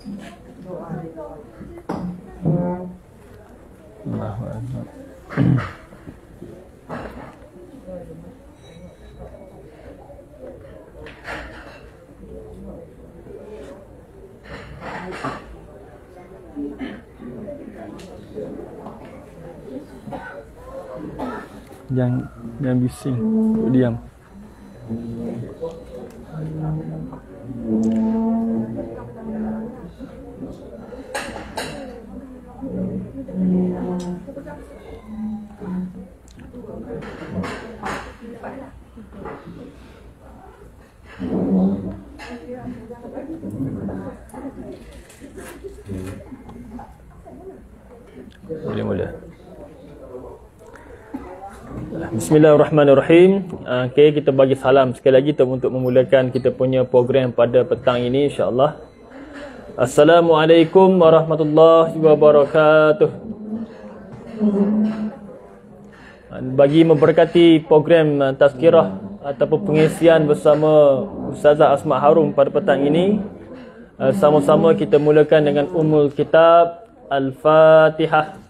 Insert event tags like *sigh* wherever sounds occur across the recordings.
Allah Allah Jangan, jangan bising, diam. Bismillahirrahmanirrahim. Ah, okay, kita bagi salam sekali lagi untuk memulakan kita punya program pada petang ini insyaallah. Assalamualaikum warahmatullahi wabarakatuh. Ah, bagi memberkati program ah, tazkirah ataupun pengisian bersama Ustazah Asma Harum pada petang ini, sama-sama kita mulakan dengan umul Kitab Al-Fatihah.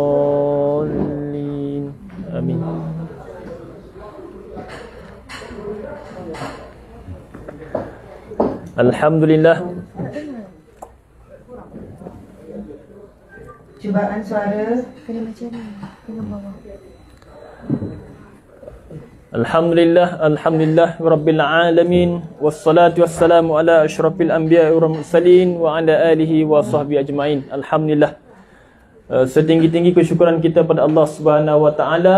Alhamdulillah. Cubaan suara kena macam kena bawah. الحمد لله الحمد لله رب العالمين والصلاة والسلام على أشرف الأنبياء والمرسلين وعلى آله وصحبه أجمعين Alhamdulillah. لله setinggi tinggi kesyukuran kita pada Allah Subhanahu Wa Taala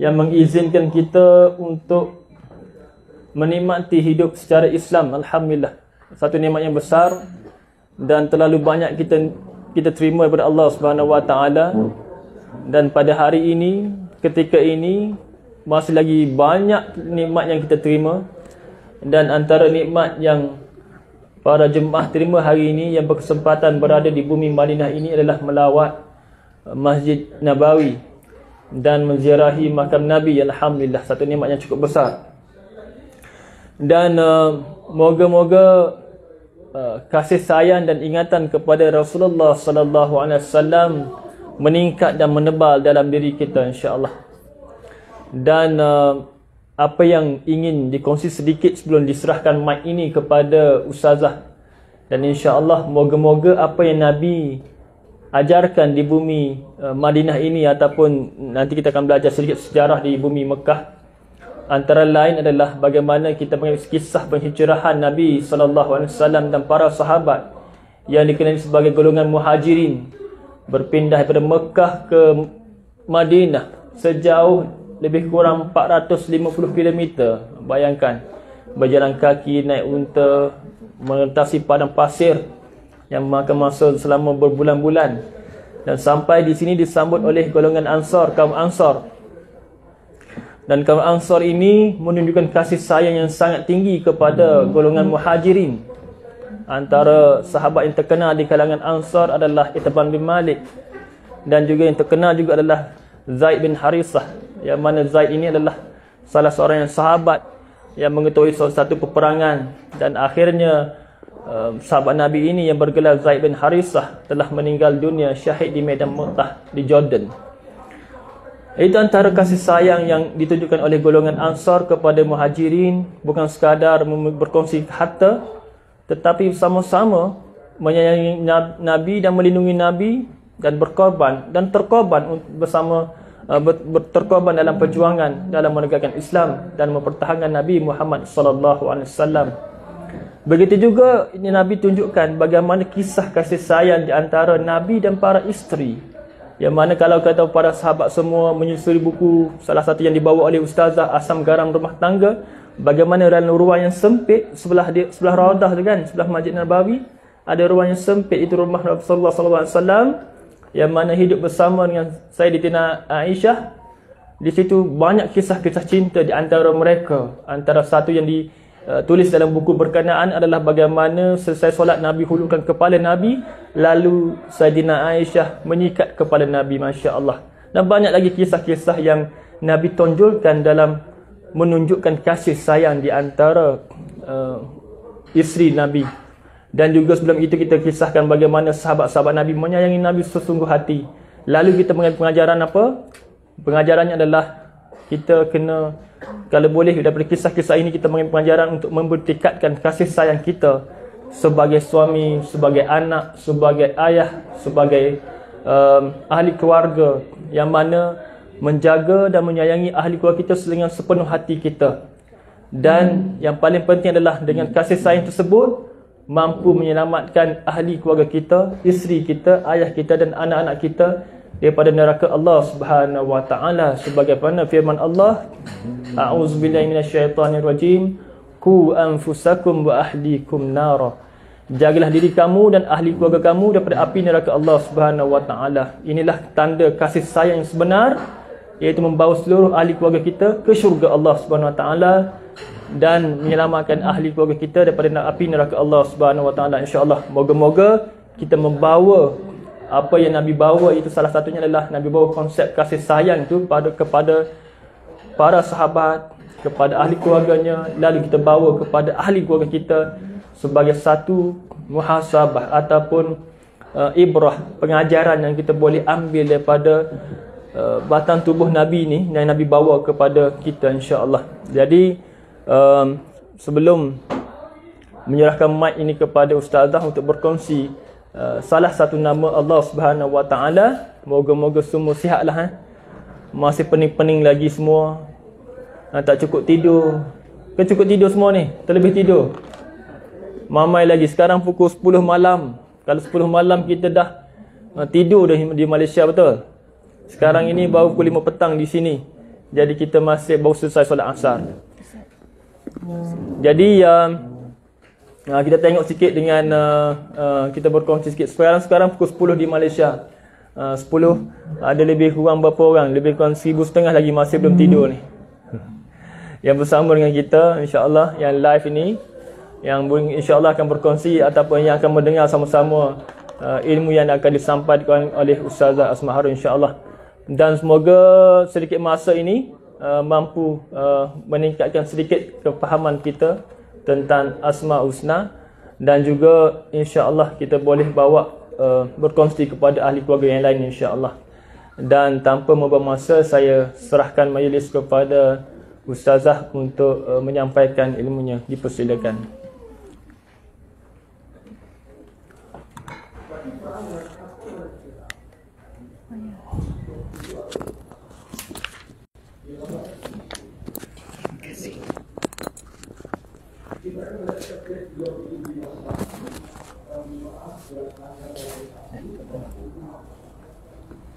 yang mengizinkan kita untuk menikmati hidup secara Islam alhamdulillah satu nikmat yang besar dan terlalu banyak kita kita terima daripada Allah Subhanahu Wa Taala dan pada hari ini ketika ini masih lagi banyak nikmat yang kita terima dan antara nikmat yang para jemaah terima hari ini yang berkesempatan berada di bumi Madinah ini adalah melawat uh, Masjid Nabawi dan menziarahi makam Nabi alhamdulillah satu nikmat yang cukup besar dan uh, moga-moga uh, kasih sayang dan ingatan kepada Rasulullah sallallahu alaihi wasallam meningkat dan menebal dalam diri kita insya-Allah. Dan uh, apa yang ingin dikongsi sedikit sebelum diserahkan mic ini kepada ustazah dan insya-Allah moga-moga apa yang Nabi ajarkan di bumi uh, Madinah ini ataupun nanti kita akan belajar sedikit sejarah di bumi Mekah antara lain adalah bagaimana kita mengambil kisah penghijrahan Nabi SAW dan para sahabat yang dikenali sebagai golongan muhajirin berpindah daripada Mekah ke Madinah sejauh lebih kurang 450 km bayangkan berjalan kaki naik unta melintasi padang pasir yang memakan masa selama berbulan-bulan dan sampai di sini disambut oleh golongan Ansar kaum Ansar dan kaum Ansar ini menunjukkan kasih sayang yang sangat tinggi kepada golongan Muhajirin. Antara sahabat yang terkenal di kalangan Ansar adalah Itban bin Malik dan juga yang terkenal juga adalah Zaid bin Harisah. Yang mana Zaid ini adalah salah seorang yang sahabat yang mengetahui salah satu peperangan dan akhirnya um, sahabat Nabi ini yang bergelar Zaid bin Harisah telah meninggal dunia syahid di Medan Mekah di Jordan. Itu antara kasih sayang yang ditunjukkan oleh golongan Ansar kepada Muhajirin bukan sekadar berkongsi harta tetapi sama-sama menyayangi Nabi dan melindungi Nabi dan berkorban dan terkorban bersama uh, berterkorban dalam perjuangan dalam menegakkan Islam dan mempertahankan Nabi Muhammad sallallahu alaihi wasallam. Begitu juga ini Nabi tunjukkan bagaimana kisah kasih sayang di antara Nabi dan para isteri yang mana kalau kata para sahabat semua menyusuri buku salah satu yang dibawa oleh ustazah Asam Garam Rumah Tangga, bagaimana dalam ruang yang sempit sebelah dia, sebelah raudah tu kan, sebelah Masjid Nabawi, ada ruang yang sempit itu rumah Nabi sallallahu alaihi wasallam yang mana hidup bersama dengan Sayyidatina Aisyah. Di situ banyak kisah-kisah cinta di antara mereka, antara satu yang di Eh, tulis dalam buku berkenaan adalah bagaimana selesai solat Nabi hulurkan kepala Nabi lalu Saidina Aisyah menyikat kepala Nabi masya-Allah. Dan banyak lagi kisah-kisah yang Nabi tonjolkan dalam menunjukkan kasih sayang di antara uh, isteri Nabi. Dan juga sebelum itu kita kisahkan bagaimana sahabat-sahabat Nabi menyayangi Nabi sesungguh hati. Lalu kita mengambil pengajaran apa? Pengajarannya adalah kita kena kalau boleh daripada kisah-kisah ini kita mengambil pengajaran untuk membuktikan kasih sayang kita sebagai suami, sebagai anak, sebagai ayah, sebagai um, ahli keluarga yang mana menjaga dan menyayangi ahli keluarga kita dengan sepenuh hati kita. Dan yang paling penting adalah dengan kasih sayang tersebut mampu menyelamatkan ahli keluarga kita, isteri kita, ayah kita dan anak-anak kita daripada neraka Allah Subhanahu wa taala sebagaimana firman Allah A'udzubillahi minasyaitonir rajim ku anfusakum wa ahlikum nara jagalah diri kamu dan ahli keluarga kamu daripada api neraka Allah Subhanahu wa taala inilah tanda kasih sayang yang sebenar iaitu membawa seluruh ahli keluarga kita ke syurga Allah Subhanahu wa taala dan menyelamatkan ahli keluarga kita daripada api neraka Allah Subhanahu wa taala insyaallah moga-moga kita membawa apa yang Nabi bawa itu salah satunya adalah Nabi bawa konsep kasih sayang itu pada kepada para sahabat, kepada ahli keluarganya, lalu kita bawa kepada ahli keluarga kita sebagai satu muhasabah ataupun uh, ibrah pengajaran yang kita boleh ambil daripada uh, batang tubuh Nabi ini yang Nabi bawa kepada kita insya-Allah. Jadi um, sebelum menyerahkan mic ini kepada ustazah untuk berkongsi Eh, salah satu nama Allah Subhanahu Wa Taala. Moga-moga semua sihatlah eh. Masih pening-pening lagi semua. Ha, tak cukup tidur. Ke cukup tidur semua ni? Terlebih tidur. Mamai lagi sekarang pukul 10 malam. Kalau 10 malam kita dah ha, tidur dah di Malaysia betul. Sekarang ini baru pukul 5 petang di sini. Jadi kita masih baru selesai solat asar. Jadi yang eh, um, Ah, kita tengok sikit dengan uh, uh, kita berkongsi sikit sekarang sekarang pukul 10 di Malaysia. Uh, 10 uh, ada lebih kurang berapa orang? Lebih kurang seribu setengah lagi masih belum tidur ni. Yang bersama dengan kita insya-Allah yang live ini yang insya-Allah akan berkongsi ataupun yang akan mendengar sama-sama uh, ilmu yang akan disampaikan oleh Ustazah Asmaharun insya-Allah. Dan semoga sedikit masa ini uh, mampu uh, meningkatkan sedikit kefahaman kita tentang Asma Usna dan juga insya-Allah kita boleh bawa uh, berkongsi kepada ahli keluarga yang lain insya-Allah. Dan tanpa membuang masa saya serahkan majlis kepada ustazah untuk uh, menyampaikan ilmunya dipersilakan.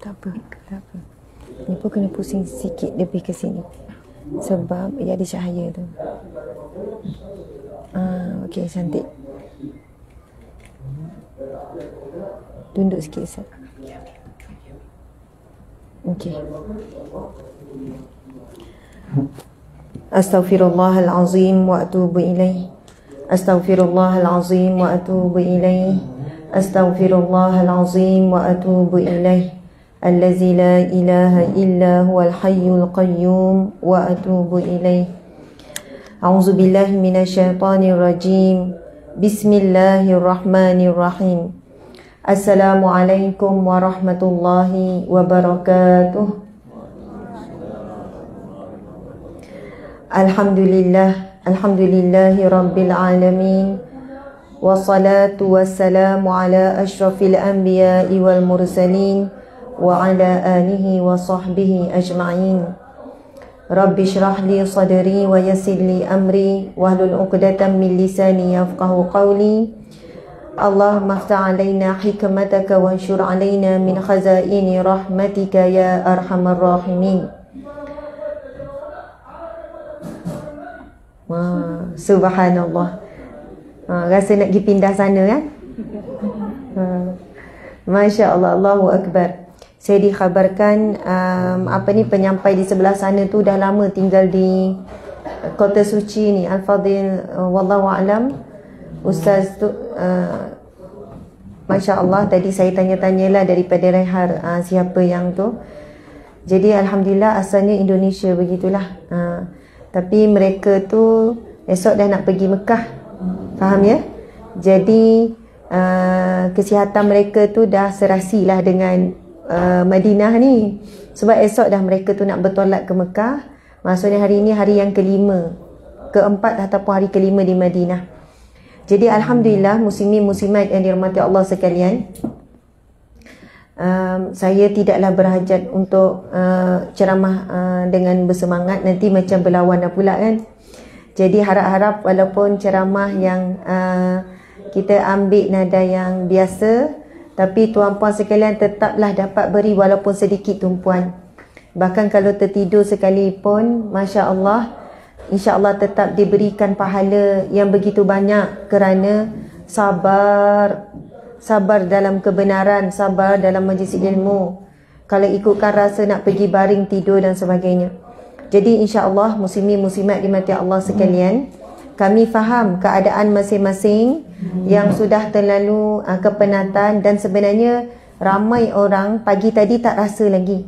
Tak apa, tak apa. Ni pun kena pusing sikit lebih ke sini. Sebab ia ada cahaya tu. Ah, okey cantik. Tunduk sikit sat. Okey. Astaghfirullahalazim wa atubu ilaihi. استغفر الله العظيم واتوب اليه استغفر الله العظيم واتوب اليه الذي لا اله الا هو الحي القيوم واتوب اليه اعوذ بالله من الشيطان الرجيم بسم الله الرحمن الرحيم السلام عليكم ورحمه الله وبركاته الحمد لله الحمد لله رب العالمين والصلاة والسلام على أشرف الأنبياء والمرسلين وعلى آله وصحبه أجمعين رب اشرح لي صدري ويسر لي أمري واهلل عقدة من لساني يفقه قولي اللهم افتح علينا حكمتك وانشر علينا من خزائن رحمتك يا أرحم الراحمين Ha, subhanallah. Ha, rasa nak pergi pindah sana kan? Ha. Masya Allah, Allahu Akbar. Saya dikhabarkan um, apa ni penyampai di sebelah sana tu dah lama tinggal di Kota Suci ni Al-Fadhil uh, Wallahu Alam Ustaz tu uh, Masya Allah tadi saya tanya tanya lah daripada Rehar uh, siapa yang tu Jadi Alhamdulillah asalnya Indonesia begitulah uh, tapi mereka tu esok dah nak pergi Mekah faham ya jadi uh, kesihatan mereka tu dah serasi lah dengan uh, Madinah ni sebab esok dah mereka tu nak bertolak ke Mekah maksudnya hari ini hari yang kelima keempat ataupun hari kelima di Madinah jadi Alhamdulillah muslimin muslimat yang dirahmati Allah sekalian um, saya tidaklah berhajat untuk uh, ceramah uh, dengan bersemangat nanti macam berlawanan pula kan jadi harap-harap walaupun ceramah yang uh, kita ambil nada yang biasa tapi tuan-puan sekalian tetaplah dapat beri walaupun sedikit tumpuan bahkan kalau tertidur sekalipun masya-Allah insya-Allah tetap diberikan pahala yang begitu banyak kerana sabar sabar dalam kebenaran, sabar dalam majlis ilmu. Kalau ikutkan rasa nak pergi baring tidur dan sebagainya. Jadi insya-Allah muslimin muslimat di mata Allah sekalian, kami faham keadaan masing-masing yang sudah terlalu uh, kepenatan dan sebenarnya ramai orang pagi tadi tak rasa lagi.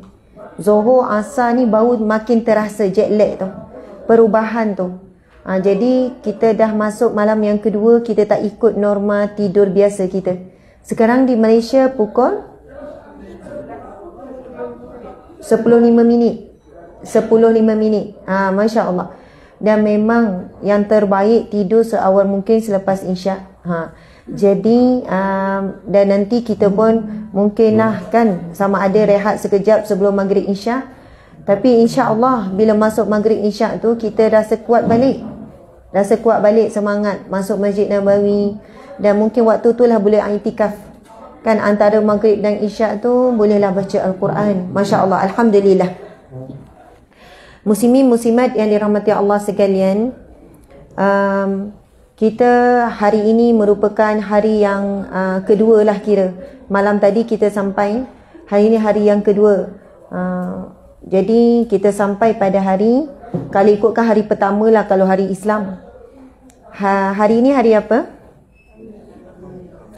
Zoho asa ni bau makin terasa jet lag tu. Perubahan tu. Uh, jadi kita dah masuk malam yang kedua kita tak ikut norma tidur biasa kita. Sekarang di Malaysia pukul 10.05 minit. 10.05 minit. Ah ha, masya-Allah. Dan memang yang terbaik tidur seawal mungkin selepas Isyak. Ha. Jadi um, dan nanti kita pun mungkinlah kan sama ada rehat sekejap sebelum Maghrib Isyak. Tapi insya-Allah bila masuk Maghrib Isyak tu kita rasa kuat balik. Rasa kuat balik semangat masuk Masjid Nabawi dan mungkin waktu tu lah boleh itikaf kan antara maghrib dan isyak tu bolehlah baca al-Quran masya-Allah alhamdulillah muslimin muslimat yang dirahmati Allah sekalian um, kita hari ini merupakan hari yang uh, kedua lah kira malam tadi kita sampai hari ini hari yang kedua uh, jadi kita sampai pada hari kalau ikutkan hari pertama lah kalau hari Islam ha, hari ini hari apa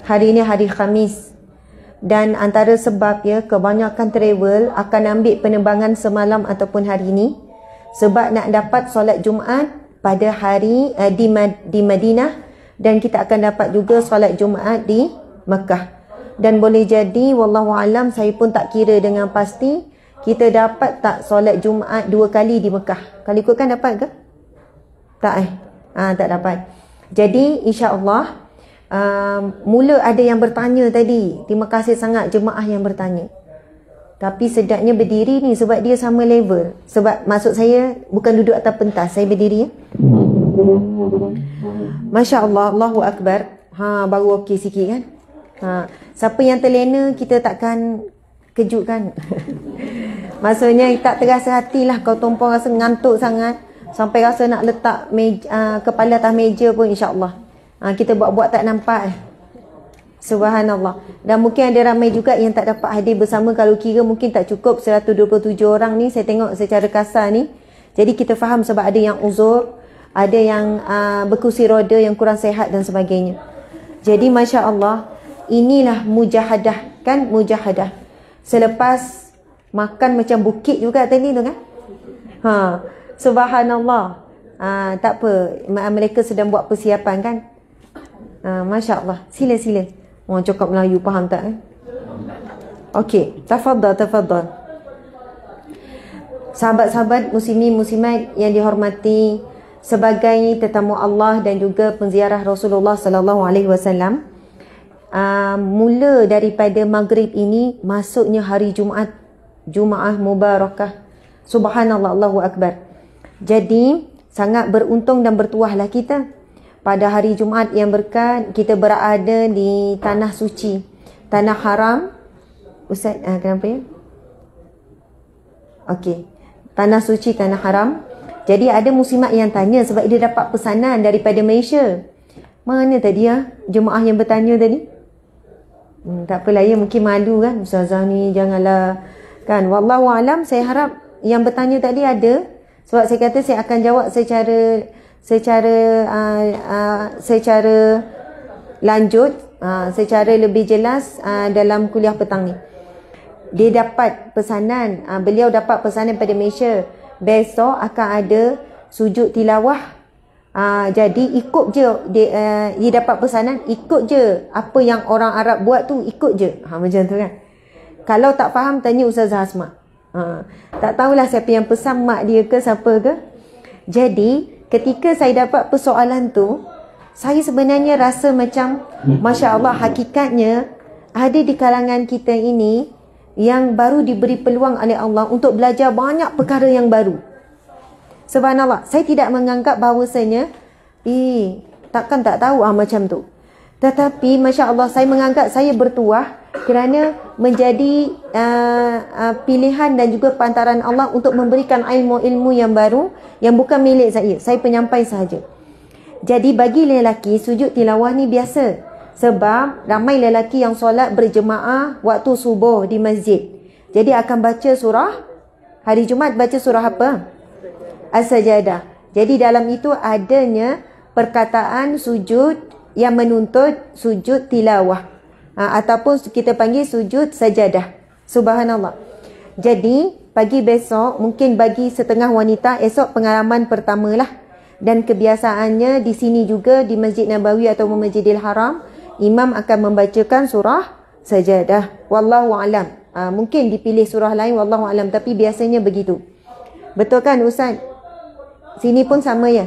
Hari ini hari Khamis. Dan antara sebab ya kebanyakan travel akan ambil penerbangan semalam ataupun hari ini sebab nak dapat solat Jumaat pada hari uh, di Mad- di Madinah dan kita akan dapat juga solat Jumaat di Mekah. Dan boleh jadi wallahu alam saya pun tak kira dengan pasti kita dapat tak solat Jumaat dua kali di Mekah. Kalau ikutkan dapat ke? Tak eh. Ah ha, tak dapat. Jadi insya-Allah uh, mula ada yang bertanya tadi. Terima kasih sangat jemaah yang bertanya. Tapi sedapnya berdiri ni sebab dia sama level. Sebab maksud saya bukan duduk atas pentas. Saya berdiri. Ya. Masya Allah. Allahu Akbar. Ha, baru okey sikit kan? Ha, siapa yang terlena kita takkan kan? *laughs* Maksudnya tak terasa lah. kau tumpang rasa ngantuk sangat. Sampai rasa nak letak meja, uh, kepala atas meja pun insyaAllah. Ha, kita buat-buat tak nampak. Eh. Subhanallah. Dan mungkin ada ramai juga yang tak dapat hadir bersama. Kalau kira mungkin tak cukup 127 orang ni. Saya tengok secara kasar ni. Jadi kita faham sebab ada yang uzur. Ada yang uh, berkursi roda yang kurang sehat dan sebagainya. Jadi Masya Allah. Inilah mujahadah. Kan mujahadah. Selepas makan macam bukit juga tadi tu kan. Ha. Subhanallah. Uh, tak apa. Mereka sedang buat persiapan kan. Ah, Masya Allah. Sila, sila. Orang cakap Melayu, faham tak? Eh? Okey. Tafadda, tafadda. Sahabat-sahabat muslimi muslimat yang dihormati sebagai tetamu Allah dan juga penziarah Rasulullah sallallahu alaihi wasallam. Ah, mula daripada maghrib ini masuknya hari Jumaat Jumaah Mubarakah. Subhanallah Allahu Akbar. Jadi sangat beruntung dan bertuahlah kita pada hari Jumaat yang berkat kita berada di tanah suci, tanah haram. Ustaz, uh, kenapa ya? Okey. Tanah suci, tanah haram. Jadi ada muslimat yang tanya sebab dia dapat pesanan daripada Malaysia. Mana tadi ya? Ah, Jemaah yang bertanya tadi? Hmm, tak apalah ya, mungkin malu kan? Ustazah ni janganlah. Kan? Wallahu alam, saya harap yang bertanya tadi ada. Sebab saya kata saya akan jawab secara secara uh, uh, secara lanjut uh, secara lebih jelas uh, dalam kuliah petang ni dia dapat pesanan uh, beliau dapat pesanan pada Malaysia besok akan ada sujud tilawah uh, jadi ikut je dia, uh, dia dapat pesanan ikut je apa yang orang Arab buat tu ikut je ha, macam tu kan kalau tak faham tanya Ustaz Hasmat Ha, tak tahulah siapa yang pesan mak dia ke siapa ke. Jadi, ketika saya dapat persoalan tu saya sebenarnya rasa macam masya Allah hakikatnya ada di kalangan kita ini yang baru diberi peluang oleh Allah untuk belajar banyak perkara yang baru. Sebab Subhanallah, saya tidak menganggap bahawasanya eh takkan tak tahu ah macam tu. Tetapi masya-Allah saya menganggap saya bertuah kerana menjadi uh, uh, pilihan dan juga pantaran Allah untuk memberikan ilmu-ilmu yang baru yang bukan milik saya. Saya penyampai sahaja. Jadi bagi lelaki sujud tilawah ni biasa sebab ramai lelaki yang solat berjemaah waktu subuh di masjid. Jadi akan baca surah hari Jumaat baca surah apa? As-Sajdah. Jadi dalam itu adanya perkataan sujud yang menuntut sujud tilawah. Ha, ataupun kita panggil sujud sajadah. Subhanallah. Jadi, pagi besok mungkin bagi setengah wanita esok pengalaman pertamalah. Dan kebiasaannya di sini juga di Masjid Nabawi atau Masjidil Haram, imam akan membacakan surah sajadah. Wallahu alam. Ha, mungkin dipilih surah lain wallahu alam tapi biasanya begitu. Betul kan Ustaz? Sini pun sama ya.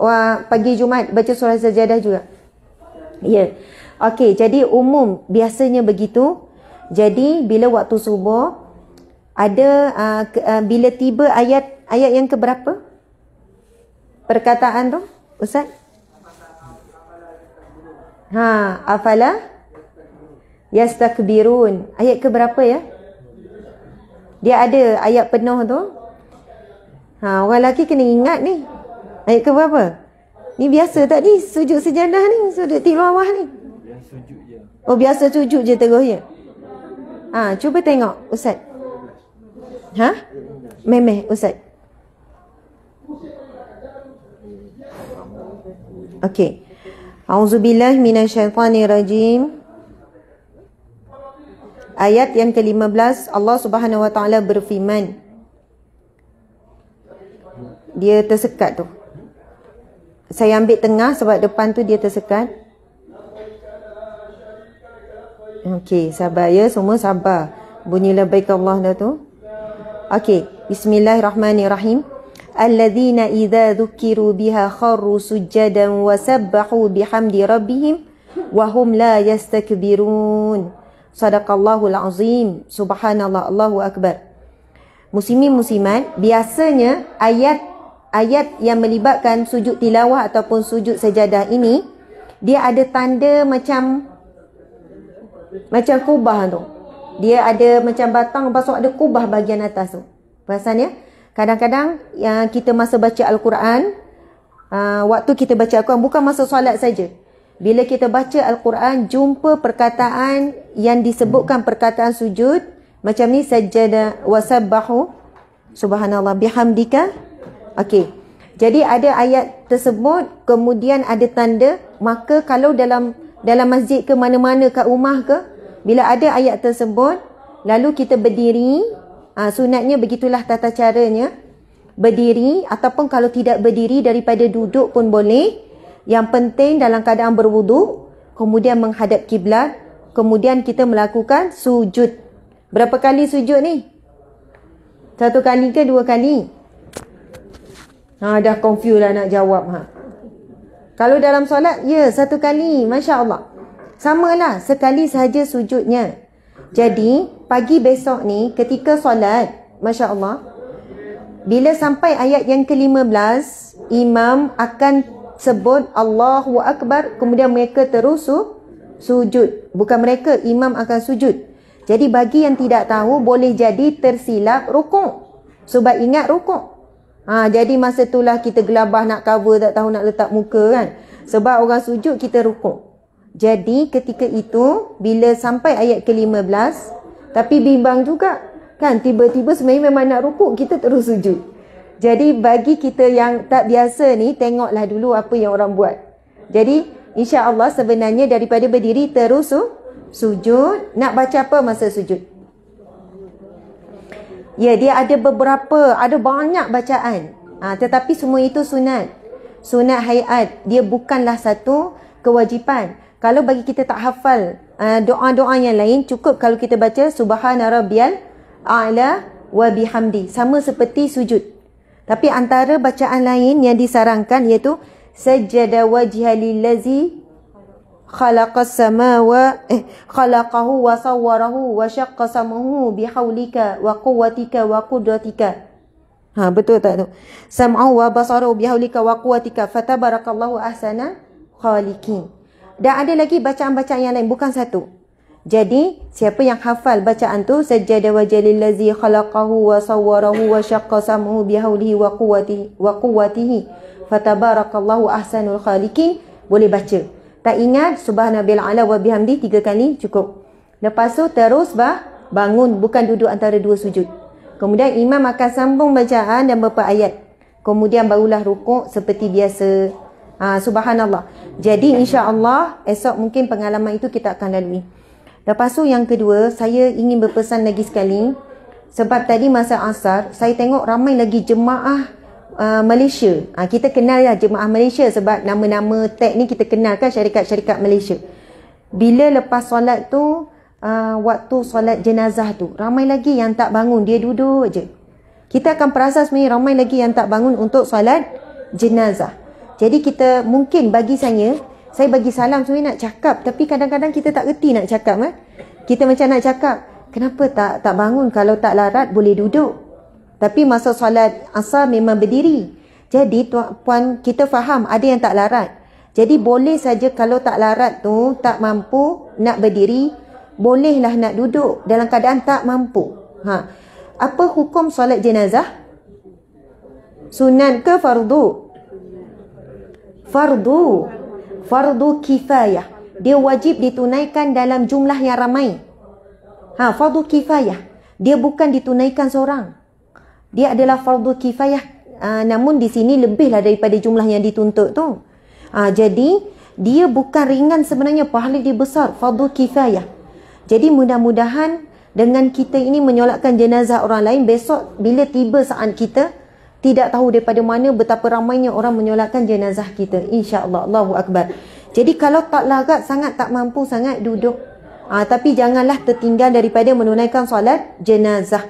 Wah, pagi Jumat baca surah sajadah juga. Ya. Okey, jadi umum biasanya begitu. Jadi bila waktu subuh ada uh, ke, uh, bila tiba ayat ayat yang keberapa? Perkataan tu, Ustaz? Ha, afala yastakbirun. Ayat keberapa ya? Dia ada ayat penuh tu. Ha, orang lelaki kena ingat ni. Ayat keberapa? berapa? Ni biasa tak ni sujud sejadah ni Sujud tilawah ni Oh biasa sujud je terus ya ha, Cuba tengok Ustaz Ha? Memeh Ustaz Okay A'udzubillah minasyaitanirajim Ayat yang ke-15 Allah Subhanahu wa taala berfirman Dia tersekat tu saya ambil tengah sebab depan tu dia tersekat. Okey, sabar ya, semua sabar. Bunyi baik Allah dah tu. Okey, bismillahirrahmanirrahim. Alladzina idza dzukiru biha kharru sujadan wa sabbahu bihamdi rabbihim wa hum la yastakbirun. Sadaqallahu alazim. Subhanallah, Allahu akbar. Muslimin muslimat, biasanya ayat ayat yang melibatkan sujud tilawah ataupun sujud sajadah ini dia ada tanda macam macam kubah tu dia ada macam batang lepas ada kubah bahagian atas tu perasan ya kadang-kadang yang kita masa baca Al-Quran ah, waktu kita baca Al-Quran bukan masa solat saja bila kita baca Al-Quran jumpa perkataan yang disebutkan perkataan sujud macam ni sajadah wasabahu subhanallah bihamdika Okey. Jadi ada ayat tersebut kemudian ada tanda maka kalau dalam dalam masjid ke mana-mana kat rumah ke bila ada ayat tersebut lalu kita berdiri aa, ha, sunatnya begitulah tata caranya berdiri ataupun kalau tidak berdiri daripada duduk pun boleh yang penting dalam keadaan berwuduk kemudian menghadap kiblat kemudian kita melakukan sujud berapa kali sujud ni satu kali ke dua kali Ha, dah confused lah nak jawab. Ha. Kalau dalam solat, ya satu kali. Masya Allah. Sama lah. Sekali sahaja sujudnya. Jadi, pagi besok ni ketika solat, Masya Allah. Bila sampai ayat yang ke-15, imam akan sebut Allahu Akbar. Kemudian mereka terus su sujud. Bukan mereka, imam akan sujud. Jadi bagi yang tidak tahu, boleh jadi tersilap rukuk. Sebab ingat rukuk. Ha, jadi masa itulah kita gelabah nak cover tak tahu nak letak muka kan. Sebab orang sujud kita rukuk. Jadi ketika itu bila sampai ayat ke-15 tapi bimbang juga kan tiba-tiba sebenarnya memang nak rukuk kita terus sujud. Jadi bagi kita yang tak biasa ni tengoklah dulu apa yang orang buat. Jadi insya-Allah sebenarnya daripada berdiri terus sujud nak baca apa masa sujud? Ya, dia ada beberapa, ada banyak bacaan. Ha, tetapi semua itu sunat. Sunat hayat, dia bukanlah satu kewajipan. Kalau bagi kita tak hafal ah, doa-doa uh, yang lain, cukup kalau kita baca Subhana Rabbiyal A'la wa bihamdi. Sama seperti sujud. Tapi antara bacaan lain yang disarankan iaitu Sajjada wajhalillazi خلق السماوة خلقه وصوره وشق سمه بحولك وقوتك وقدرتك ها betul tak tu سمعه وبصره بحولك وقوتك فتبارك الله أحسن خالقين dan ada lagi bacaan-bacaan yang lain bukan satu jadi siapa yang hafal bacaan tu sajada wajalil ladzi khalaqahu wa sawwarahu wa syaqqa samahu bihawlihi wa quwwatihi wa quwwatihi fatabarakallahu ahsanul khaliqin boleh baca tak ingat subhanabil ala wa bihamdi tiga kali cukup. Lepas tu terus bah, bangun bukan duduk antara dua sujud. Kemudian imam akan sambung bacaan dan beberapa ayat. Kemudian barulah rukuk seperti biasa. Ha, subhanallah. Jadi insya Allah esok mungkin pengalaman itu kita akan lalui. Lepas tu yang kedua, saya ingin berpesan lagi sekali. Sebab tadi masa asar, saya tengok ramai lagi jemaah Uh, Malaysia. Ha, kita kenal ya jemaah Malaysia sebab nama-nama tag ni kita kenal kan syarikat-syarikat Malaysia. Bila lepas solat tu, uh, waktu solat jenazah tu, ramai lagi yang tak bangun. Dia duduk je. Kita akan perasa sebenarnya ramai lagi yang tak bangun untuk solat jenazah. Jadi kita mungkin bagi saya, saya bagi salam sebenarnya nak cakap. Tapi kadang-kadang kita tak reti nak cakap. Eh? Kita macam nak cakap, kenapa tak tak bangun? Kalau tak larat, boleh duduk. Tapi masa solat asar memang berdiri. Jadi tuan puan kita faham ada yang tak larat. Jadi boleh saja kalau tak larat tu tak mampu nak berdiri, bolehlah nak duduk dalam keadaan tak mampu. Ha. Apa hukum solat jenazah? Sunan ke fardu? Fardu. Fardu kifayah. Dia wajib ditunaikan dalam jumlah yang ramai. Ha, fardu kifayah. Dia bukan ditunaikan seorang dia adalah fardu kifayah uh, namun di sini lebihlah daripada jumlah yang dituntut tu uh, jadi dia bukan ringan sebenarnya pahala dia besar fardu kifayah jadi mudah-mudahan dengan kita ini menyolatkan jenazah orang lain besok bila tiba saat kita tidak tahu daripada mana betapa ramainya orang menyolatkan jenazah kita insyaallah Allahu akbar jadi kalau tak lagak sangat tak mampu sangat duduk ha, tapi janganlah tertinggal daripada menunaikan solat jenazah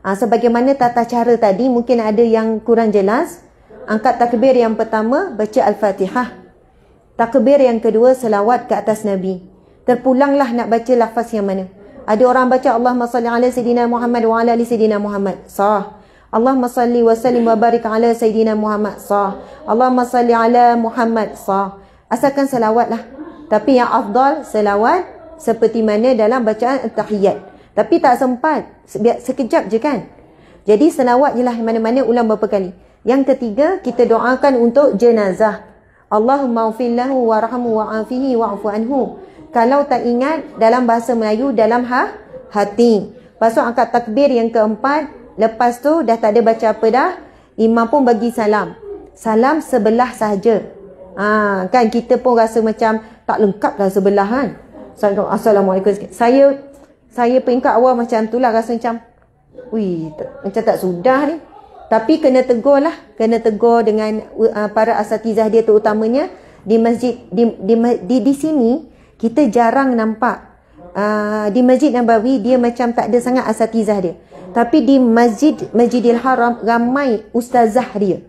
Ha, sebagaimana tata cara tadi mungkin ada yang kurang jelas. Angkat takbir yang pertama baca al-Fatihah. Takbir yang kedua selawat ke atas Nabi. Terpulanglah nak baca lafaz yang mana. Ada orang baca Allah salli ala sayidina Muhammad wa ala ali sayidina Muhammad. Sah. Allah salli wa sallim wa barik ala sayidina Muhammad. Sah. Allah salli ala Muhammad. Sah. Asalkan selawatlah. Tapi yang afdal selawat seperti mana dalam bacaan tahiyat. Tapi tak sempat. Sekejap je kan. Jadi selawat je lah mana-mana ulang berapa kali. Yang ketiga, kita doakan untuk jenazah. Allahumma ufillahu warhamu wa'afihi wa'afu anhu. Kalau tak ingat, dalam bahasa Melayu, dalam ha? hati. Lepas tu angkat takbir yang keempat. Lepas tu dah tak ada baca apa dah. Imam pun bagi salam. Salam sebelah sahaja. Ha, kan kita pun rasa macam tak lengkap lah sebelah kan. Assalamualaikum. Saya saya peringkat awal macam tu lah rasa macam Wih macam tak sudah ni Tapi kena tegur lah Kena tegur dengan uh, para asatizah dia tu utamanya Di masjid di, di, di, di sini kita jarang nampak uh, Di masjid Nabawi dia macam tak ada sangat asatizah dia Tapi di masjid Masjidil Haram ramai ustazah dia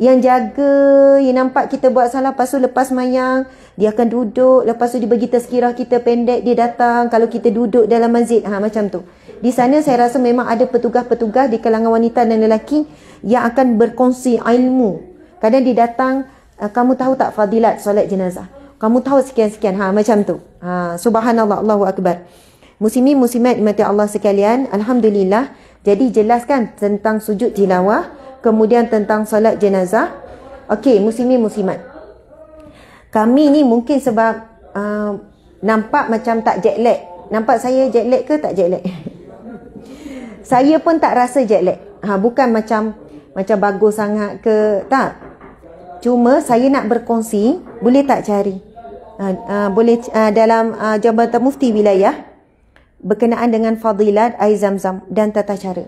yang jaga yang nampak kita buat salah lepas tu lepas mayang dia akan duduk lepas tu dia bagi tazkirah kita pendek dia datang kalau kita duduk dalam masjid ha macam tu di sana saya rasa memang ada petugas-petugas di kalangan wanita dan lelaki yang akan berkongsi ilmu kadang dia datang ah, kamu tahu tak fadilat solat jenazah kamu tahu sekian-sekian ha macam tu ha subhanallah Allahu akbar muslimin muslimat mati Allah sekalian alhamdulillah jadi jelaskan tentang sujud tilawah kemudian tentang solat jenazah. Okey, muslimin muslimat. Kami ni mungkin sebab uh, nampak macam tak jet lag. Nampak saya jet lag ke tak jet lag? *laughs* saya pun tak rasa jet lag. Ha, bukan macam macam bagus sangat ke tak. Cuma saya nak berkongsi, boleh tak cari? Uh, uh, boleh uh, dalam uh, Jabatan Mufti Wilayah berkenaan dengan fadilat air zam-zam dan tata cara.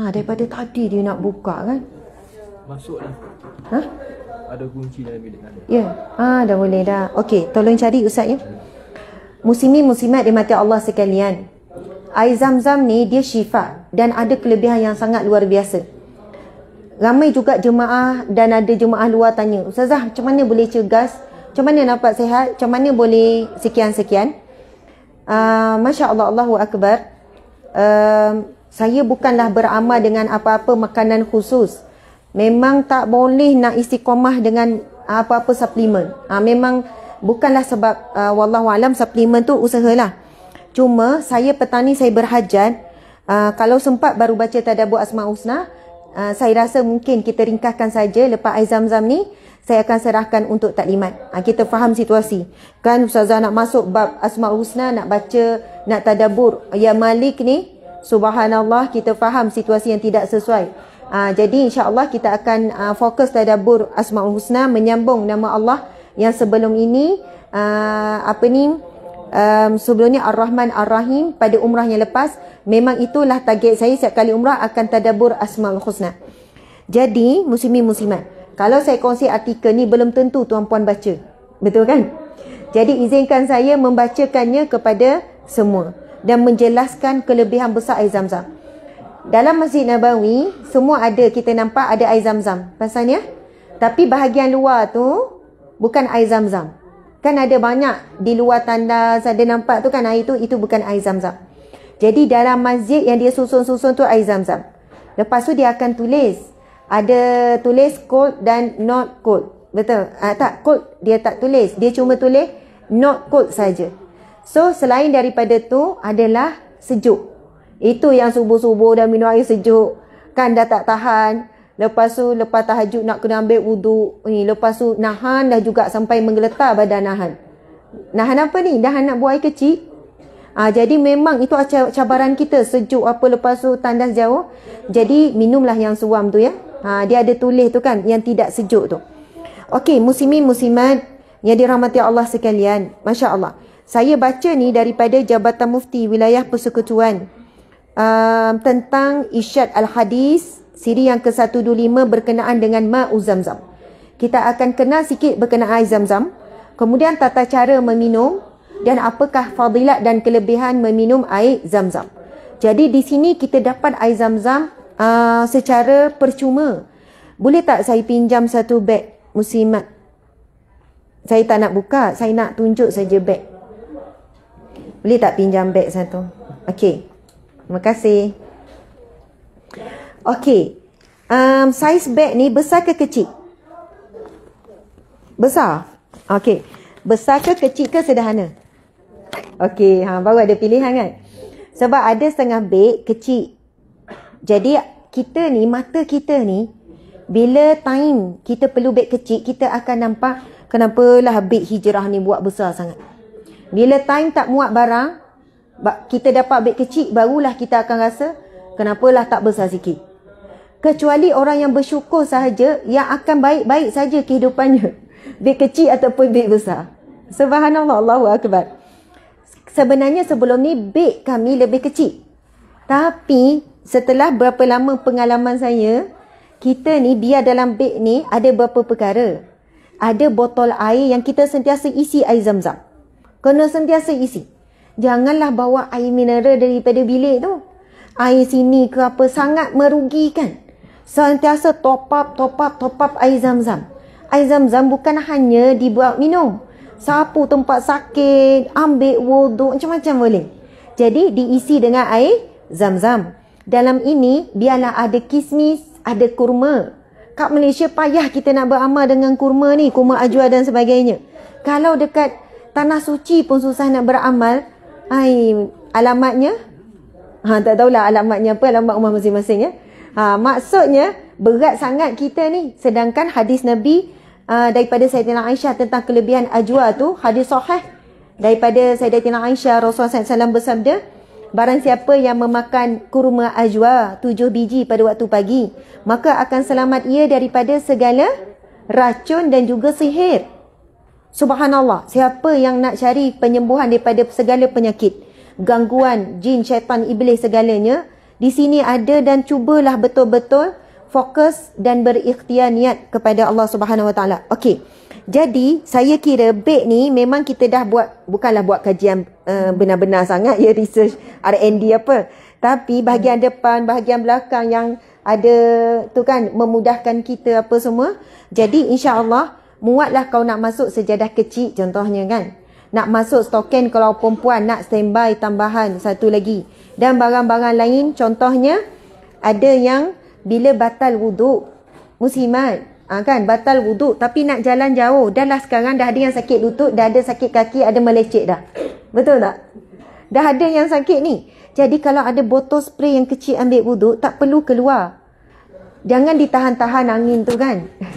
Ha, daripada tadi dia nak buka kan. Masuklah. Ha? Ada kunci dalam bilik tadi. Ya. Yeah. Ha, dah boleh dah. Okey, tolong cari ustaz ya. Muslimin muslimat di mata Allah sekalian. Air zam ni dia syifa dan ada kelebihan yang sangat luar biasa. Ramai juga jemaah dan ada jemaah luar tanya, Ustazah macam mana boleh cegas? Macam mana dapat sehat? Macam mana boleh sekian-sekian? Uh, Masya Allah, Allahu Akbar. Uh, saya bukanlah beramal dengan apa-apa makanan khusus. Memang tak boleh nak istiqomah dengan apa-apa suplemen. Ha, memang bukanlah sebab uh, ah, wallahualam suplemen tu usahalah. Cuma saya petani saya berhajat. Uh, kalau sempat baru baca Tadabur Asma Usna. Uh, saya rasa mungkin kita ringkaskan saja lepas air zam-zam ni. Saya akan serahkan untuk taklimat. Ha, kita faham situasi. Kan Ustazah nak masuk bab Asma Usna nak baca, nak Tadabur. Ya Malik ni. Subhanallah kita faham situasi yang tidak sesuai. Uh, jadi Allah kita akan uh, fokus tadabur Asma'ul Husna menyambung nama Allah yang sebelum ini uh, apa ni um, sebelum ni Ar-Rahman Ar-Rahim pada umrah yang lepas memang itulah target saya setiap kali umrah akan tadabur Asma'ul Husna. Jadi muslimin muslimat kalau saya kongsi artikel ni belum tentu tuan-puan baca. Betul kan? Jadi izinkan saya membacakannya kepada semua dan menjelaskan kelebihan besar air zam-zam. Dalam Masjid Nabawi, semua ada kita nampak ada air zam-zam. Pasalnya, tapi bahagian luar tu bukan air zam-zam. Kan ada banyak di luar tanda ada nampak tu kan air tu, itu bukan air zam-zam. Jadi dalam masjid yang dia susun-susun tu air zam-zam. Lepas tu dia akan tulis. Ada tulis cold dan not cold. Betul? Ha, tak, cold dia tak tulis. Dia cuma tulis not cold saja. So selain daripada tu adalah sejuk. Itu yang subuh-subuh dah minum air sejuk. Kan dah tak tahan. Lepas tu lepas tahajud nak kena ambil wudu. Eh, lepas tu nahan dah juga sampai menggeletar badan nahan. Nahan apa ni? dah nak buai kecil? ha, jadi memang itu cabaran kita sejuk apa lepas tu tandas jauh. Jadi minumlah yang suam tu ya. Ha, dia ada tulis tu kan yang tidak sejuk tu. Okey, muslimin musiman, yang dirahmati Allah sekalian. Masya-Allah. Saya baca ni daripada Jabatan Mufti Wilayah Persekutuan um, tentang Isyad Al-Hadis siri yang ke-125 berkenaan dengan Ma'u Zamzam. Kita akan kenal sikit berkenaan air Zamzam. Kemudian tata cara meminum dan apakah fadilat dan kelebihan meminum air Zamzam. Jadi di sini kita dapat air Zamzam uh, secara percuma. Boleh tak saya pinjam satu beg muslimat? Saya tak nak buka, saya nak tunjuk saja beg. Boleh tak pinjam beg satu? Okey. Terima kasih. Okey. Um, size beg ni besar ke kecil? Besar. Okey. Besar ke kecil ke sederhana? Okey. Ha, baru ada pilihan kan? Sebab ada setengah beg kecil. Jadi kita ni, mata kita ni, bila time kita perlu beg kecil, kita akan nampak kenapalah beg hijrah ni buat besar sangat. Bila time tak muat barang, kita dapat beg kecil, barulah kita akan rasa, kenapalah tak besar sikit. Kecuali orang yang bersyukur sahaja, yang akan baik-baik saja kehidupannya. *laughs* Beg kecil ataupun beg besar. Subhanallah, Allahu Akbar. Sebenarnya sebelum ni, beg kami lebih kecil. Tapi, setelah berapa lama pengalaman saya, kita ni biar dalam beg ni ada beberapa perkara. Ada botol air yang kita sentiasa isi air zam-zam. Kena sentiasa isi. Janganlah bawa air mineral daripada bilik tu. Air sini ke apa sangat merugikan. Sentiasa top up, top up, top up air zam-zam. Air zam-zam bukan hanya dibuat minum. Sapu tempat sakit, ambil wudhu, macam-macam boleh. Jadi diisi dengan air zam-zam. Dalam ini biarlah ada kismis, ada kurma. Kat Malaysia payah kita nak beramal dengan kurma ni, kurma ajwa dan sebagainya. Kalau dekat tanah suci pun susah nak beramal. Ai, alamatnya? Ha, tak tahulah alamatnya apa, alamat rumah masing-masing ya. Ha, maksudnya, berat sangat kita ni. Sedangkan hadis Nabi uh, daripada Sayyidina Aisyah tentang kelebihan ajwa tu, hadis sahih daripada Sayyidina Aisyah Rasulullah SAW bersabda, Barang siapa yang memakan kurma ajwa tujuh biji pada waktu pagi, maka akan selamat ia daripada segala racun dan juga sihir. Subhanallah, siapa yang nak cari penyembuhan daripada segala penyakit, gangguan, jin, syaitan, iblis segalanya, di sini ada dan cubalah betul-betul fokus dan berikhtiar niat kepada Allah Subhanahu Wa Taala. Okey. Jadi saya kira baik ni memang kita dah buat bukanlah buat kajian uh, benar-benar sangat ya research R&D apa. Tapi bahagian hmm. depan, bahagian belakang yang ada tu kan memudahkan kita apa semua. Jadi insya-Allah muatlah kau nak masuk sejadah kecil contohnya kan. Nak masuk stoken kalau perempuan nak standby tambahan satu lagi. Dan barang-barang lain contohnya ada yang bila batal wuduk muslimat ha, kan batal wuduk tapi nak jalan jauh dah lah sekarang dah ada yang sakit lutut dah ada sakit kaki ada melecek dah betul tak dah ada yang sakit ni jadi kalau ada botol spray yang kecil ambil wuduk tak perlu keluar Jangan ditahan-tahan angin tu kan. *laughs*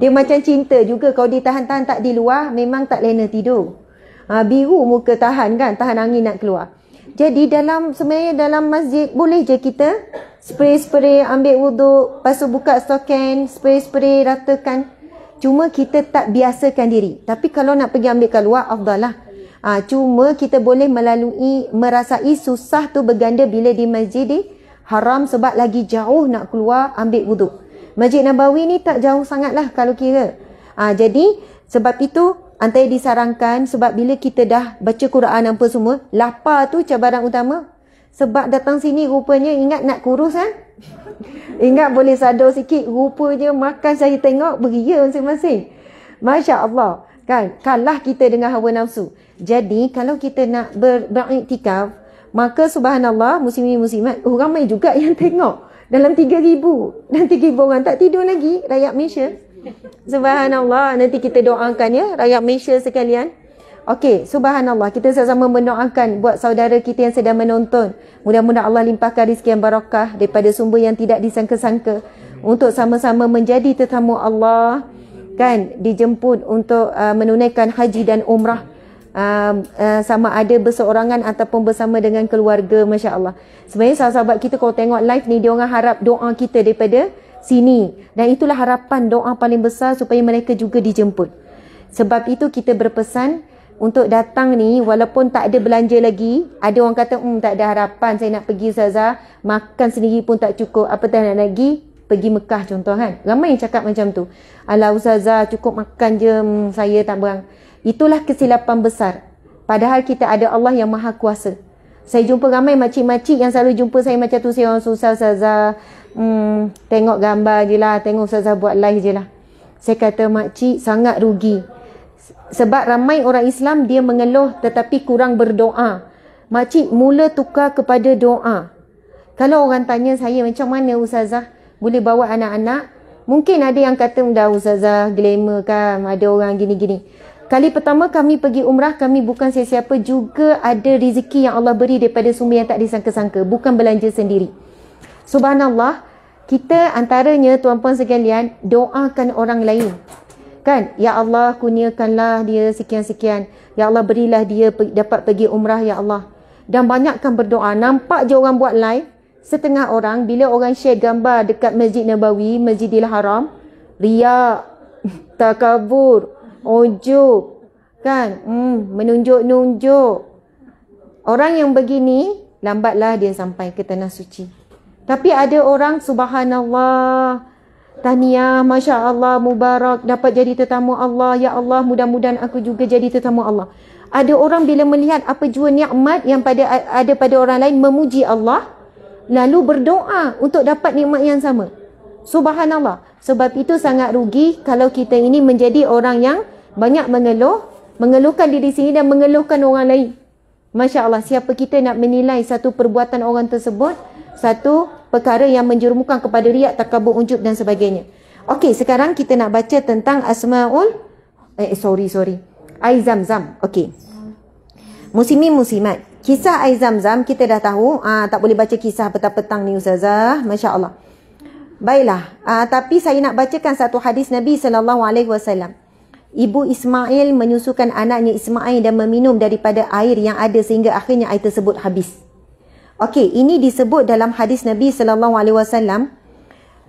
dia macam cinta juga. Kalau ditahan-tahan tak di luar, memang tak lena tidur. Ha, biru muka tahan kan, tahan angin nak keluar. Jadi dalam sebenarnya dalam masjid, boleh je kita spray-spray, ambil wuduk, lepas tu buka stoken, spray-spray, ratakan. Cuma kita tak biasakan diri. Tapi kalau nak pergi ambil kat luar, afdal lah. Ha, cuma kita boleh melalui, merasai susah tu berganda bila di masjid dia haram sebab lagi jauh nak keluar ambil wuduk. Masjid Nabawi ni tak jauh sangatlah kalau kira. Ha, jadi sebab itu antai disarankan sebab bila kita dah baca Quran apa semua, lapar tu cabaran utama. Sebab datang sini rupanya ingat nak kurus kan? *laughs* ingat boleh sadar sikit rupanya makan saya tengok beria masing-masing. Masya Allah. Kan? Kalah kita dengan hawa nafsu. Jadi kalau kita nak ber maka subhanallah muslimin-muslimat oh, ramai juga yang *laughs* tengok dalam 3000 dan 3000 orang tak tidur lagi rakyat Malaysia subhanallah nanti kita doakan ya rakyat Malaysia sekalian Okey, subhanallah. Kita sama-sama mendoakan buat saudara kita yang sedang menonton. Mudah-mudahan Allah limpahkan rezeki yang barakah daripada sumber yang tidak disangka-sangka untuk sama-sama menjadi tetamu Allah kan dijemput untuk uh, menunaikan haji dan umrah. Um, uh, sama ada berseorangan ataupun bersama dengan keluarga masya-Allah. Sebenarnya sahabat kita kalau tengok live ni dia orang harap doa kita daripada sini dan itulah harapan doa paling besar supaya mereka juga dijemput. Sebab itu kita berpesan untuk datang ni walaupun tak ada belanja lagi, ada orang kata hmm tak ada harapan saya nak pergi zaza makan sendiri pun tak cukup, Apa apatah nak lagi pergi Mekah contoh kan. Ramai yang cakap macam tu. Ala ustazah cukup makan je hmm, saya tak berang. Itulah kesilapan besar. Padahal kita ada Allah yang maha kuasa. Saya jumpa ramai makcik-makcik yang selalu jumpa saya macam tu. Saya orang susah, Ustazah. Hmm, tengok gambar je lah. Tengok Ustazah buat live je lah. Saya kata makcik sangat rugi. Sebab ramai orang Islam dia mengeluh tetapi kurang berdoa. Makcik mula tukar kepada doa. Kalau orang tanya saya macam mana Ustazah boleh bawa anak-anak. Mungkin ada yang kata dah Ustazah glamour kan. Ada orang gini-gini. Kali pertama kami pergi umrah, kami bukan siapa-siapa juga ada rezeki yang Allah beri daripada sumber yang tak disangka-sangka. Bukan belanja sendiri. Subhanallah, kita antaranya tuan-puan sekalian, doakan orang lain. Kan? Ya Allah, kurniakanlah dia sekian-sekian. Ya Allah, berilah dia dapat pergi umrah, Ya Allah. Dan banyakkan berdoa. Nampak je orang buat live, setengah orang, bila orang share gambar dekat Masjid Nabawi, Masjidil Haram, riak, *laughs* takabur, ujuk kan hmm menunjuk-nunjuk orang yang begini lambatlah dia sampai ke tanah suci tapi ada orang subhanallah tahniah masya-Allah mubarak dapat jadi tetamu Allah ya Allah mudah-mudahan aku juga jadi tetamu Allah ada orang bila melihat apa jua nikmat yang pada ada pada orang lain memuji Allah lalu berdoa untuk dapat nikmat yang sama Subhanallah. Sebab itu sangat rugi kalau kita ini menjadi orang yang banyak mengeluh, mengeluhkan diri sendiri dan mengeluhkan orang lain. Masya Allah, siapa kita nak menilai satu perbuatan orang tersebut? Satu perkara yang menjurumukan kepada riak, takabur, unjuk dan sebagainya. Okey, sekarang kita nak baca tentang Asma'ul... Eh, sorry, sorry. Aizam Zam. Okey. Musimi Musimat. Kisah Aizam Zam, kita dah tahu. Ah, tak boleh baca kisah petang-petang ni, Ustazah. Masya Allah. Baiklah, uh, tapi saya nak bacakan satu hadis Nabi sallallahu alaihi wasallam. Ibu Ismail menyusukan anaknya Ismail dan meminum daripada air yang ada sehingga akhirnya air tersebut habis. Okey, ini disebut dalam hadis Nabi sallallahu alaihi wasallam.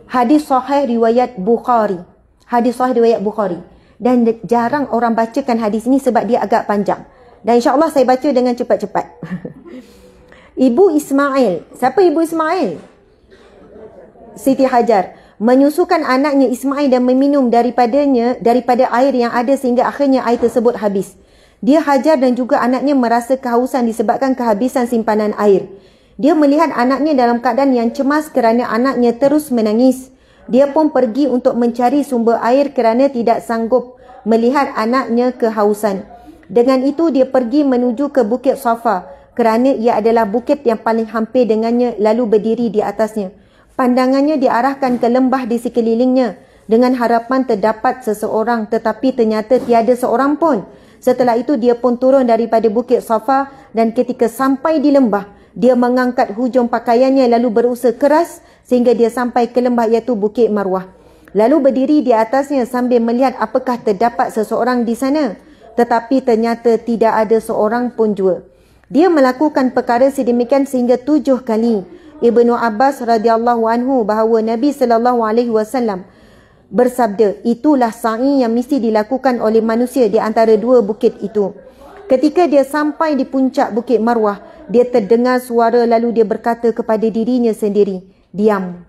Hadis sahih riwayat Bukhari. Hadis sahih riwayat Bukhari. Dan jarang orang bacakan hadis ini sebab dia agak panjang. Dan insya-Allah saya baca dengan cepat-cepat. *laughs* ibu Ismail, siapa Ibu Ismail? Siti Hajar menyusukan anaknya Ismail dan meminum daripadanya daripada air yang ada sehingga akhirnya air tersebut habis. Dia Hajar dan juga anaknya merasa kehausan disebabkan kehabisan simpanan air. Dia melihat anaknya dalam keadaan yang cemas kerana anaknya terus menangis. Dia pun pergi untuk mencari sumber air kerana tidak sanggup melihat anaknya kehausan. Dengan itu dia pergi menuju ke Bukit Safa kerana ia adalah bukit yang paling hampir dengannya lalu berdiri di atasnya pandangannya diarahkan ke lembah di sekelilingnya dengan harapan terdapat seseorang tetapi ternyata tiada seorang pun. Setelah itu dia pun turun daripada bukit Safa dan ketika sampai di lembah, dia mengangkat hujung pakaiannya lalu berusaha keras sehingga dia sampai ke lembah iaitu Bukit Marwah. Lalu berdiri di atasnya sambil melihat apakah terdapat seseorang di sana. Tetapi ternyata tidak ada seorang pun jua. Dia melakukan perkara sedemikian sehingga tujuh kali. Ibnu Abbas radhiyallahu anhu bahawa Nabi sallallahu alaihi wasallam bersabda, "Itulah sa'i yang mesti dilakukan oleh manusia di antara dua bukit itu." Ketika dia sampai di puncak Bukit Marwah, dia terdengar suara lalu dia berkata kepada dirinya sendiri, "Diam."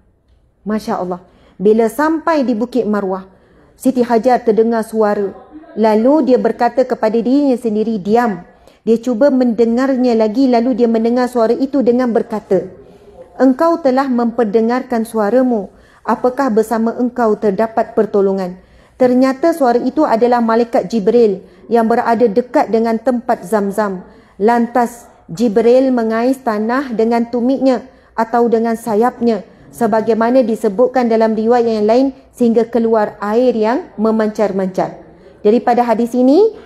Masya-Allah. Bila sampai di Bukit Marwah, Siti Hajar terdengar suara. Lalu dia berkata kepada dirinya sendiri, "Diam." Dia cuba mendengarnya lagi lalu dia mendengar suara itu dengan berkata, engkau telah memperdengarkan suaramu. Apakah bersama engkau terdapat pertolongan? Ternyata suara itu adalah malaikat Jibril yang berada dekat dengan tempat zam-zam. Lantas Jibril mengais tanah dengan tumitnya atau dengan sayapnya sebagaimana disebutkan dalam riwayat yang lain sehingga keluar air yang memancar-mancar. Daripada hadis ini,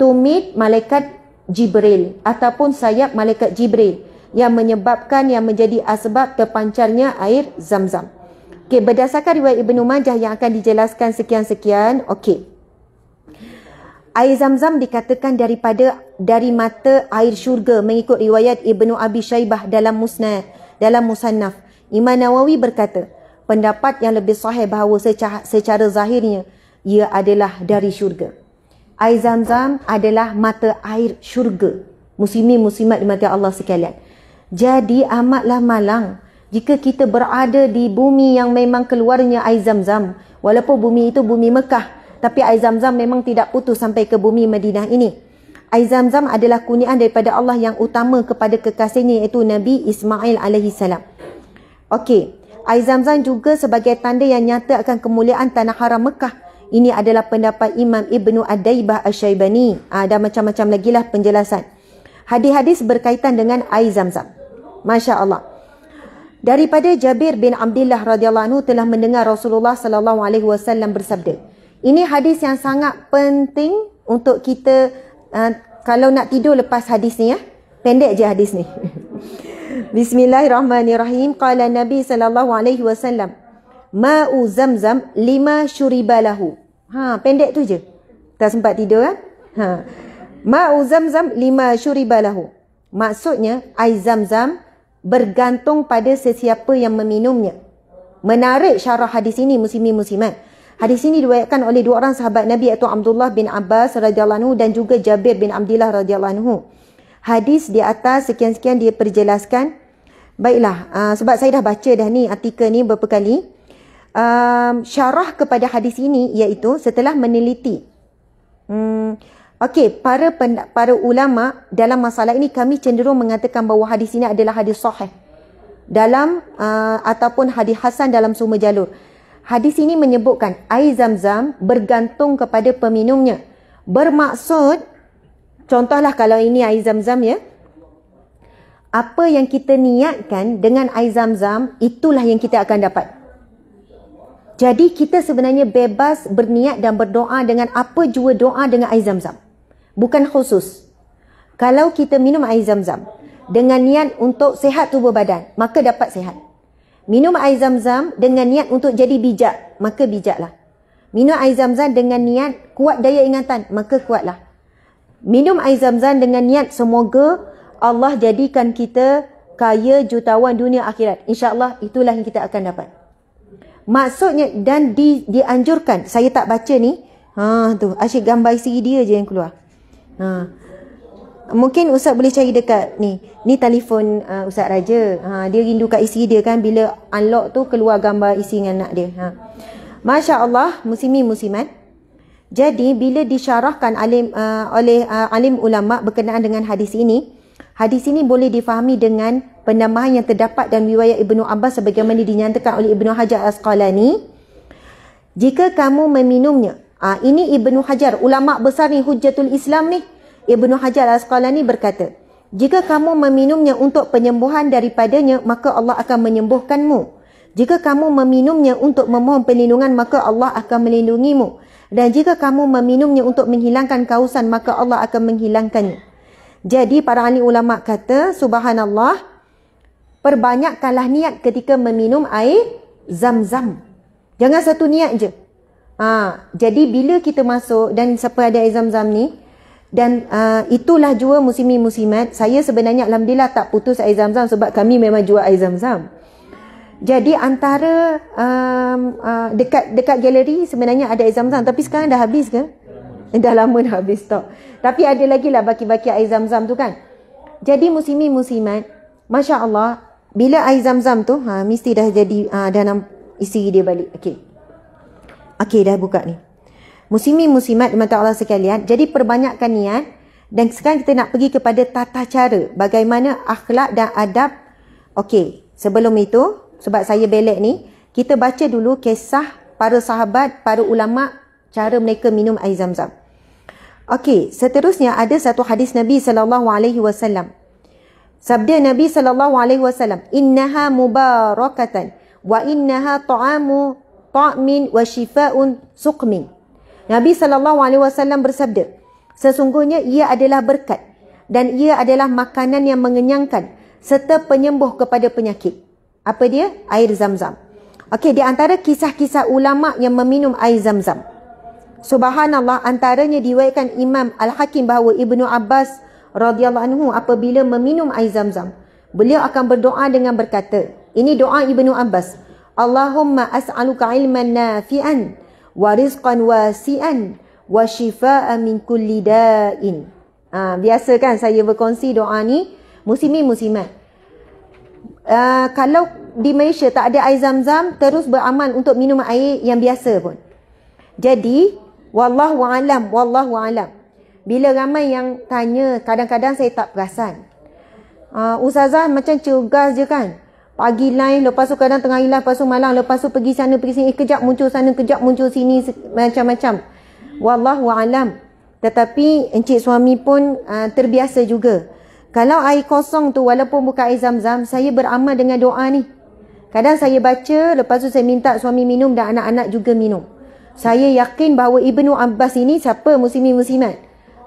tumit malaikat Jibril ataupun sayap malaikat Jibril yang menyebabkan yang menjadi asbab terpancarnya air zam-zam. Okey, berdasarkan riwayat Ibnu Majah yang akan dijelaskan sekian-sekian, okey. Air zam-zam dikatakan daripada dari mata air syurga mengikut riwayat Ibnu Abi Shaybah dalam Musnad, dalam Musannaf. Imam Nawawi berkata, pendapat yang lebih sahih bahawa secara, secara zahirnya ia adalah dari syurga. Air zam-zam adalah mata air syurga. Muslimin muslimat di mata Allah sekalian. Jadi amatlah malang jika kita berada di bumi yang memang keluarnya air zam-zam. Walaupun bumi itu bumi Mekah. Tapi air zam-zam memang tidak putus sampai ke bumi Madinah ini. Air zam-zam adalah kunian daripada Allah yang utama kepada kekasihnya iaitu Nabi Ismail AS. Okey. Air zam-zam juga sebagai tanda yang nyata akan kemuliaan tanah haram Mekah. Ini adalah pendapat Imam Ibn Adaibah Ash-Shaibani. Ada ah, macam-macam lagi lah penjelasan hadis-hadis berkaitan dengan air zam-zam. Masya Allah. Daripada Jabir bin Abdullah radhiyallahu anhu telah mendengar Rasulullah sallallahu alaihi wasallam bersabda. Ini hadis yang sangat penting untuk kita uh, kalau nak tidur lepas hadis ni ya. Pendek je hadis ni. *laughs* Bismillahirrahmanirrahim. Qala Nabi sallallahu alaihi wasallam. Ma'u zamzam lima syuribalahu. Ha, pendek tu je. Tak sempat tidur kan? Ha. Ma'u zam zam lima syuribalahu. Maksudnya, air zam zam bergantung pada sesiapa yang meminumnya. Menarik syarah hadis ini muslimi-muslimat. Hadis ini diwayatkan oleh dua orang sahabat Nabi iaitu Abdullah bin Abbas radhiyallahu anhu dan juga Jabir bin Abdullah radhiyallahu anhu. Hadis di atas sekian-sekian dia perjelaskan. Baiklah, uh, sebab saya dah baca dah ni artikel ni beberapa kali. Uh, syarah kepada hadis ini iaitu setelah meneliti. Hmm, Okey, para para ulama dalam masalah ini kami cenderung mengatakan bahawa hadis ini adalah hadis sahih. Dalam uh, ataupun hadis hasan dalam semua jalur. Hadis ini menyebutkan air zam-zam bergantung kepada peminumnya. Bermaksud, contohlah kalau ini air zam-zam ya. Apa yang kita niatkan dengan air zam-zam, itulah yang kita akan dapat. Jadi kita sebenarnya bebas berniat dan berdoa dengan apa jua doa dengan air zam-zam. Bukan khusus. Kalau kita minum air zam-zam dengan niat untuk sehat tubuh badan, maka dapat sehat. Minum air zam-zam dengan niat untuk jadi bijak, maka bijaklah. Minum air zam-zam dengan niat kuat daya ingatan, maka kuatlah. Minum air zam-zam dengan niat semoga Allah jadikan kita kaya jutawan dunia akhirat. InsyaAllah itulah yang kita akan dapat. Maksudnya dan di, dianjurkan, saya tak baca ni, ha, tu asyik gambar CD dia je yang keluar. Ha. Mungkin Ustaz boleh cari dekat ni. Ni telefon uh, Ustaz Raja. Ha, dia rindu kat isteri dia kan bila unlock tu keluar gambar isi dengan anak dia. Ha. Masya Allah, musimi musiman. Jadi bila disyarahkan alim, uh, oleh uh, alim ulama berkenaan dengan hadis ini, hadis ini boleh difahami dengan penambahan yang terdapat dan riwayat Ibnu Abbas sebagaimana dinyatakan oleh Ibnu Hajar Asqalani. Jika kamu meminumnya, Uh, ini Ibnu Hajar, ulama besar ni Hujjatul Islam ni. Ibnu Hajar Al-Asqalani berkata, "Jika kamu meminumnya untuk penyembuhan daripadanya, maka Allah akan menyembuhkanmu. Jika kamu meminumnya untuk memohon perlindungan, maka Allah akan melindungimu. Dan jika kamu meminumnya untuk menghilangkan kausan, maka Allah akan menghilangkannya." Jadi para ahli ulama kata, "Subhanallah. Perbanyakkanlah niat ketika meminum air zam-zam. Jangan satu niat je." Ah, jadi bila kita masuk dan siapa ada exam zam ni dan uh, itulah jua musimi musimat saya sebenarnya alhamdulillah tak putus exam zam sebab kami memang jual exam zam jadi antara um, uh, dekat dekat galeri sebenarnya ada exam zam tapi sekarang dah habis ke? Eh, dah lama dah habis tak. tapi ada lagi lah baki-baki exam zam tu kan jadi musim musimi musimat Masya Allah bila exam zam tu ha, mesti dah jadi uh, dalam isi dia balik okay. Okey dah buka ni. Muslimin muslimat di mata Allah sekalian. Jadi perbanyakkan niat. Dan sekarang kita nak pergi kepada tata cara. Bagaimana akhlak dan adab. Okey sebelum itu. Sebab saya belek ni. Kita baca dulu kisah para sahabat, para ulama cara mereka minum air zam-zam. Okey, seterusnya ada satu hadis Nabi sallallahu alaihi wasallam. Sabda Nabi sallallahu alaihi wasallam, "Innaha mubarakatan wa innaha ta'amu ta'min wa shifa'un suqmi. Nabi sallallahu alaihi wasallam bersabda, sesungguhnya ia adalah berkat dan ia adalah makanan yang mengenyangkan serta penyembuh kepada penyakit. Apa dia? Air Zamzam. Okey, di antara kisah-kisah ulama yang meminum air Zamzam. Subhanallah, antaranya diwayatkan Imam Al-Hakim bahawa Ibnu Abbas radhiyallahu anhu apabila meminum air Zamzam, beliau akan berdoa dengan berkata, ini doa Ibnu Abbas. اللهم أسألك علما نافعا ورزقا واسعا وشفاء min kulli da'in. Ha, biasa kan saya berkongsi doa ni Muslimin muslimat uh, ha, Kalau di Malaysia tak ada air zam-zam Terus beraman untuk minum air yang biasa pun Jadi wallahu a'lam, wallahu a'lam. Bila ramai yang tanya Kadang-kadang saya tak perasan uh, macam cugas je kan Pagi lain Lepas tu kadang tengah hilang Lepas tu malam Lepas tu pergi sana pergi sini Eh kejap muncul sana Kejap muncul sini Macam-macam Wallahu a'lam. Tetapi Encik suami pun uh, Terbiasa juga Kalau air kosong tu Walaupun buka air zam-zam Saya beramal dengan doa ni Kadang saya baca Lepas tu saya minta suami minum Dan anak-anak juga minum Saya yakin bahawa Ibnu Abbas ini Siapa muslimi muslimat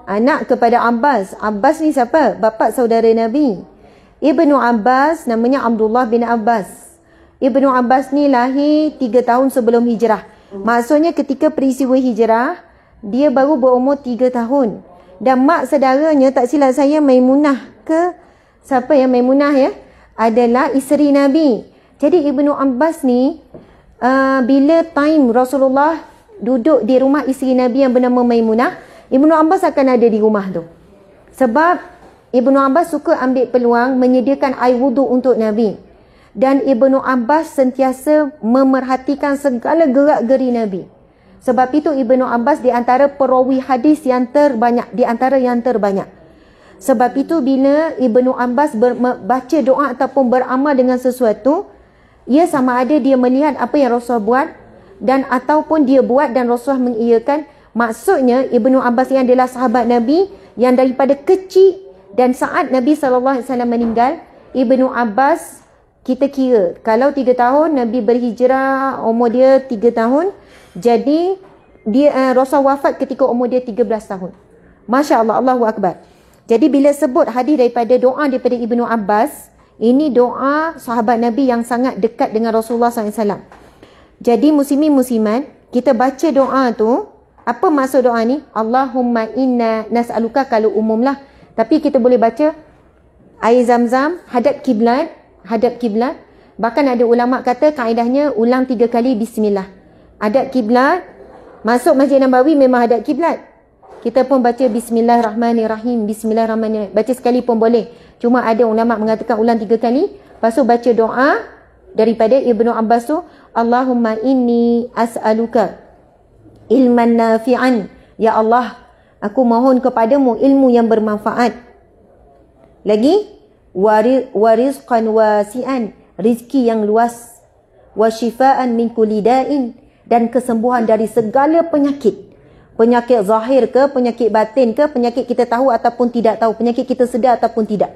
Anak kepada Abbas Abbas ni siapa Bapak saudara Nabi Ibnu Abbas namanya Abdullah bin Abbas. Ibnu Abbas ni lahir tiga tahun sebelum hijrah. Maksudnya ketika peristiwa hijrah, dia baru berumur tiga tahun. Dan mak saudaranya tak silap saya Maimunah ke siapa yang Maimunah ya adalah isteri Nabi. Jadi Ibnu Abbas ni uh, bila time Rasulullah duduk di rumah isteri Nabi yang bernama Maimunah, Ibnu Abbas akan ada di rumah tu. Sebab Ibnu Abbas suka ambil peluang menyediakan air wudu untuk Nabi. Dan Ibnu Abbas sentiasa memerhatikan segala gerak-geri Nabi. Sebab itu Ibnu Abbas di antara perawi hadis yang terbanyak, di antara yang terbanyak. Sebab itu bila Ibnu Abbas baca doa ataupun beramal dengan sesuatu, ia sama ada dia melihat apa yang Rasul buat dan ataupun dia buat dan Rasul mengiyakan. Maksudnya Ibnu Abbas yang adalah sahabat Nabi yang daripada kecil dan saat Nabi SAW meninggal, Ibnu Abbas kita kira kalau 3 tahun Nabi berhijrah umur dia 3 tahun jadi dia uh, Rasul wafat ketika umur dia 13 tahun. Masya Allah, Allahu Akbar. Jadi bila sebut hadis daripada doa daripada Ibnu Abbas, ini doa sahabat Nabi yang sangat dekat dengan Rasulullah SAW. Jadi muslimi musiman, kita baca doa tu, apa maksud doa ni? Allahumma inna nas'aluka kalau umumlah. Tapi kita boleh baca air zam-zam hadap kiblat, hadap kiblat. Bahkan ada ulama kata kaedahnya ulang tiga kali bismillah. Hadap kiblat, masuk Masjid Nabawi memang hadap kiblat. Kita pun baca bismillahirrahmanirrahim, bismillahirrahmanirrahim. Baca sekali pun boleh. Cuma ada ulama mengatakan ulang tiga kali. Lepas tu baca doa daripada Ibnu Abbas tu, Allahumma inni as'aluka ilman nafi'an. Ya Allah, Aku mohon kepadamu ilmu yang bermanfaat. Lagi, warizqan wasian, rizki yang luas. Wasifaan min kulidain, dan kesembuhan dari segala penyakit. Penyakit zahir ke, penyakit batin ke, penyakit kita tahu ataupun tidak tahu, penyakit kita sedar ataupun tidak.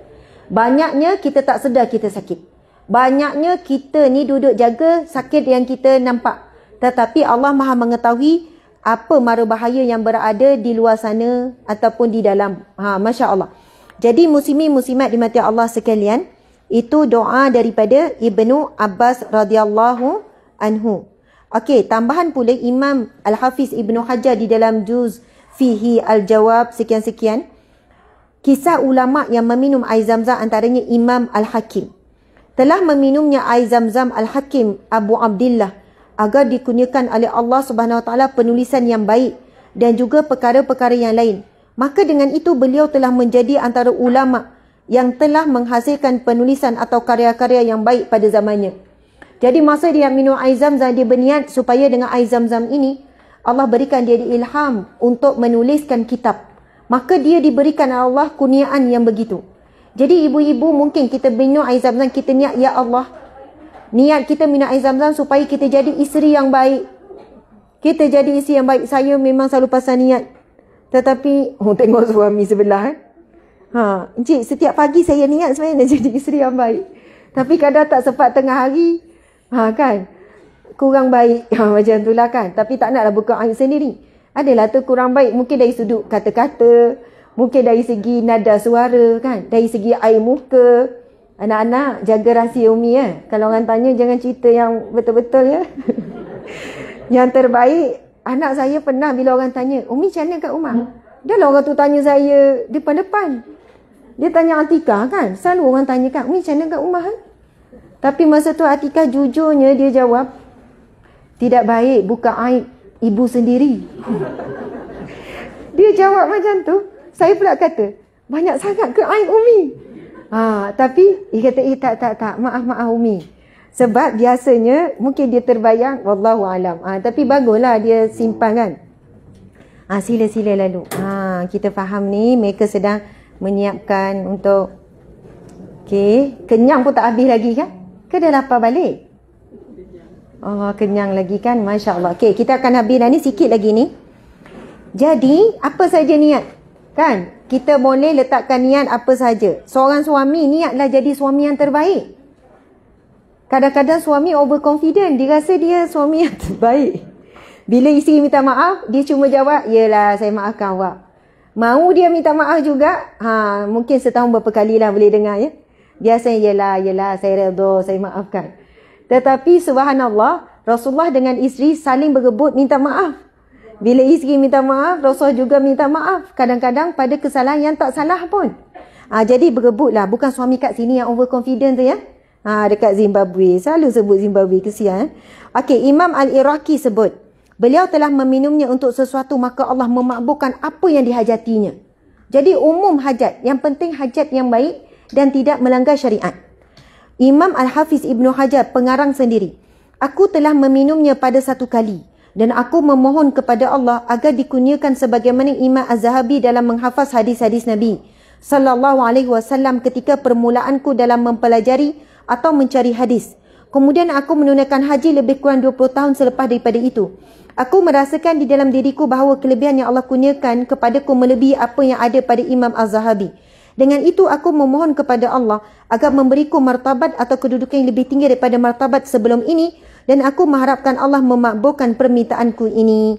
Banyaknya kita tak sedar kita sakit. Banyaknya kita ni duduk jaga sakit yang kita nampak. Tetapi Allah maha mengetahui, apa mara bahaya yang berada di luar sana ataupun di dalam. Ha, Masya Allah. Jadi muslimin muslimat di mati Allah sekalian, itu doa daripada Ibnu Abbas radhiyallahu anhu. Okey, tambahan pula Imam Al-Hafiz Ibnu Hajar di dalam Juz Fihi Al-Jawab sekian-sekian. Kisah ulama yang meminum air zam-zam antaranya Imam Al-Hakim. Telah meminumnya air zam-zam Al-Hakim Abu Abdullah agar dikurniakan oleh Allah Subhanahu Wa Taala penulisan yang baik dan juga perkara-perkara yang lain. Maka dengan itu beliau telah menjadi antara ulama yang telah menghasilkan penulisan atau karya-karya yang baik pada zamannya. Jadi masa dia minum air zam-zam dia berniat supaya dengan air zam-zam ini Allah berikan dia ilham untuk menuliskan kitab. Maka dia diberikan Allah kuniaan yang begitu. Jadi ibu-ibu mungkin kita minum air zam-zam kita niat ya Allah Niat kita minum air zam-zam supaya kita jadi isteri yang baik. Kita jadi isteri yang baik. Saya memang selalu pasal niat. Tetapi, oh tengok suami sebelah. Eh? Ha, Encik, setiap pagi saya niat sebenarnya nak *laughs* jadi isteri yang baik. Tapi kadang tak sempat tengah hari. Ha, kan? Kurang baik. *laughs* Ha, macam itulah kan? Tapi tak naklah buka air sendiri. Adalah tu kurang baik. Mungkin dari sudut kata-kata. Mungkin dari segi nada suara kan. Dari segi air muka. Anak-anak jaga rahsia Umi ya. Kalau orang tanya jangan cerita yang betul-betul ya. *laughs* yang terbaik anak saya pernah bila orang tanya, "Umi macam mana kat rumah?" Dah lah orang tu tanya saya depan-depan. Dia tanya Atika kan? Selalu orang tanya kan, "Umi macam mana kat rumah?" Eh? Tapi masa tu Atika jujurnya dia jawab, "Tidak baik buka aib ibu sendiri." *laughs* dia jawab macam tu. Saya pula kata, "Banyak sangat ke aib Umi?" Ha, tapi dia kata, eh tak, tak, tak. Maaf, maaf Umi. Sebab biasanya mungkin dia terbayang, Wallahu alam. Ha, tapi baguslah dia simpan kan. Ha, sila, sila lalu. Ha, kita faham ni, mereka sedang menyiapkan untuk... Okay, kenyang pun tak habis lagi kan? Ke dah lapar balik? Oh, kenyang lagi kan? Masya Allah. Okay, kita akan habis dah ni sikit lagi ni. Jadi, apa saja niat? Kan? Kita boleh letakkan niat apa saja. Seorang suami niatlah jadi suami yang terbaik. Kadang-kadang suami overconfident. Dia rasa dia suami yang *laughs* terbaik. Bila isteri minta maaf, dia cuma jawab, Yelah, saya maafkan awak. Mau dia minta maaf juga, ha, mungkin setahun berapa kali lah boleh dengar ya. Biasanya, yelah, yelah, saya redha, saya maafkan. Tetapi subhanallah, Rasulullah dengan isteri saling bergebut minta maaf. Bila isteri minta maaf, rosoh juga minta maaf. Kadang-kadang pada kesalahan yang tak salah pun. Ha, jadi berebutlah. Bukan suami kat sini yang overconfident tu ya. Ha, dekat Zimbabwe. Selalu sebut Zimbabwe. Kesian. Eh. Okey, Imam Al-Iraqi sebut. Beliau telah meminumnya untuk sesuatu maka Allah memakbulkan apa yang dihajatinya. Jadi umum hajat. Yang penting hajat yang baik dan tidak melanggar syariat. Imam Al-Hafiz Ibn Hajar pengarang sendiri. Aku telah meminumnya pada satu kali dan aku memohon kepada Allah agar dikurniakan sebagaimana Imam Az-Zahabi dalam menghafaz hadis-hadis Nabi sallallahu alaihi wasallam ketika permulaanku dalam mempelajari atau mencari hadis. Kemudian aku menunaikan haji lebih kurang 20 tahun selepas daripada itu. Aku merasakan di dalam diriku bahawa kelebihan yang Allah kurniakan kepadaku melebihi apa yang ada pada Imam Az-Zahabi. Dengan itu aku memohon kepada Allah agar memberiku martabat atau kedudukan yang lebih tinggi daripada martabat sebelum ini dan aku mengharapkan Allah memakbulkan permintaanku ini.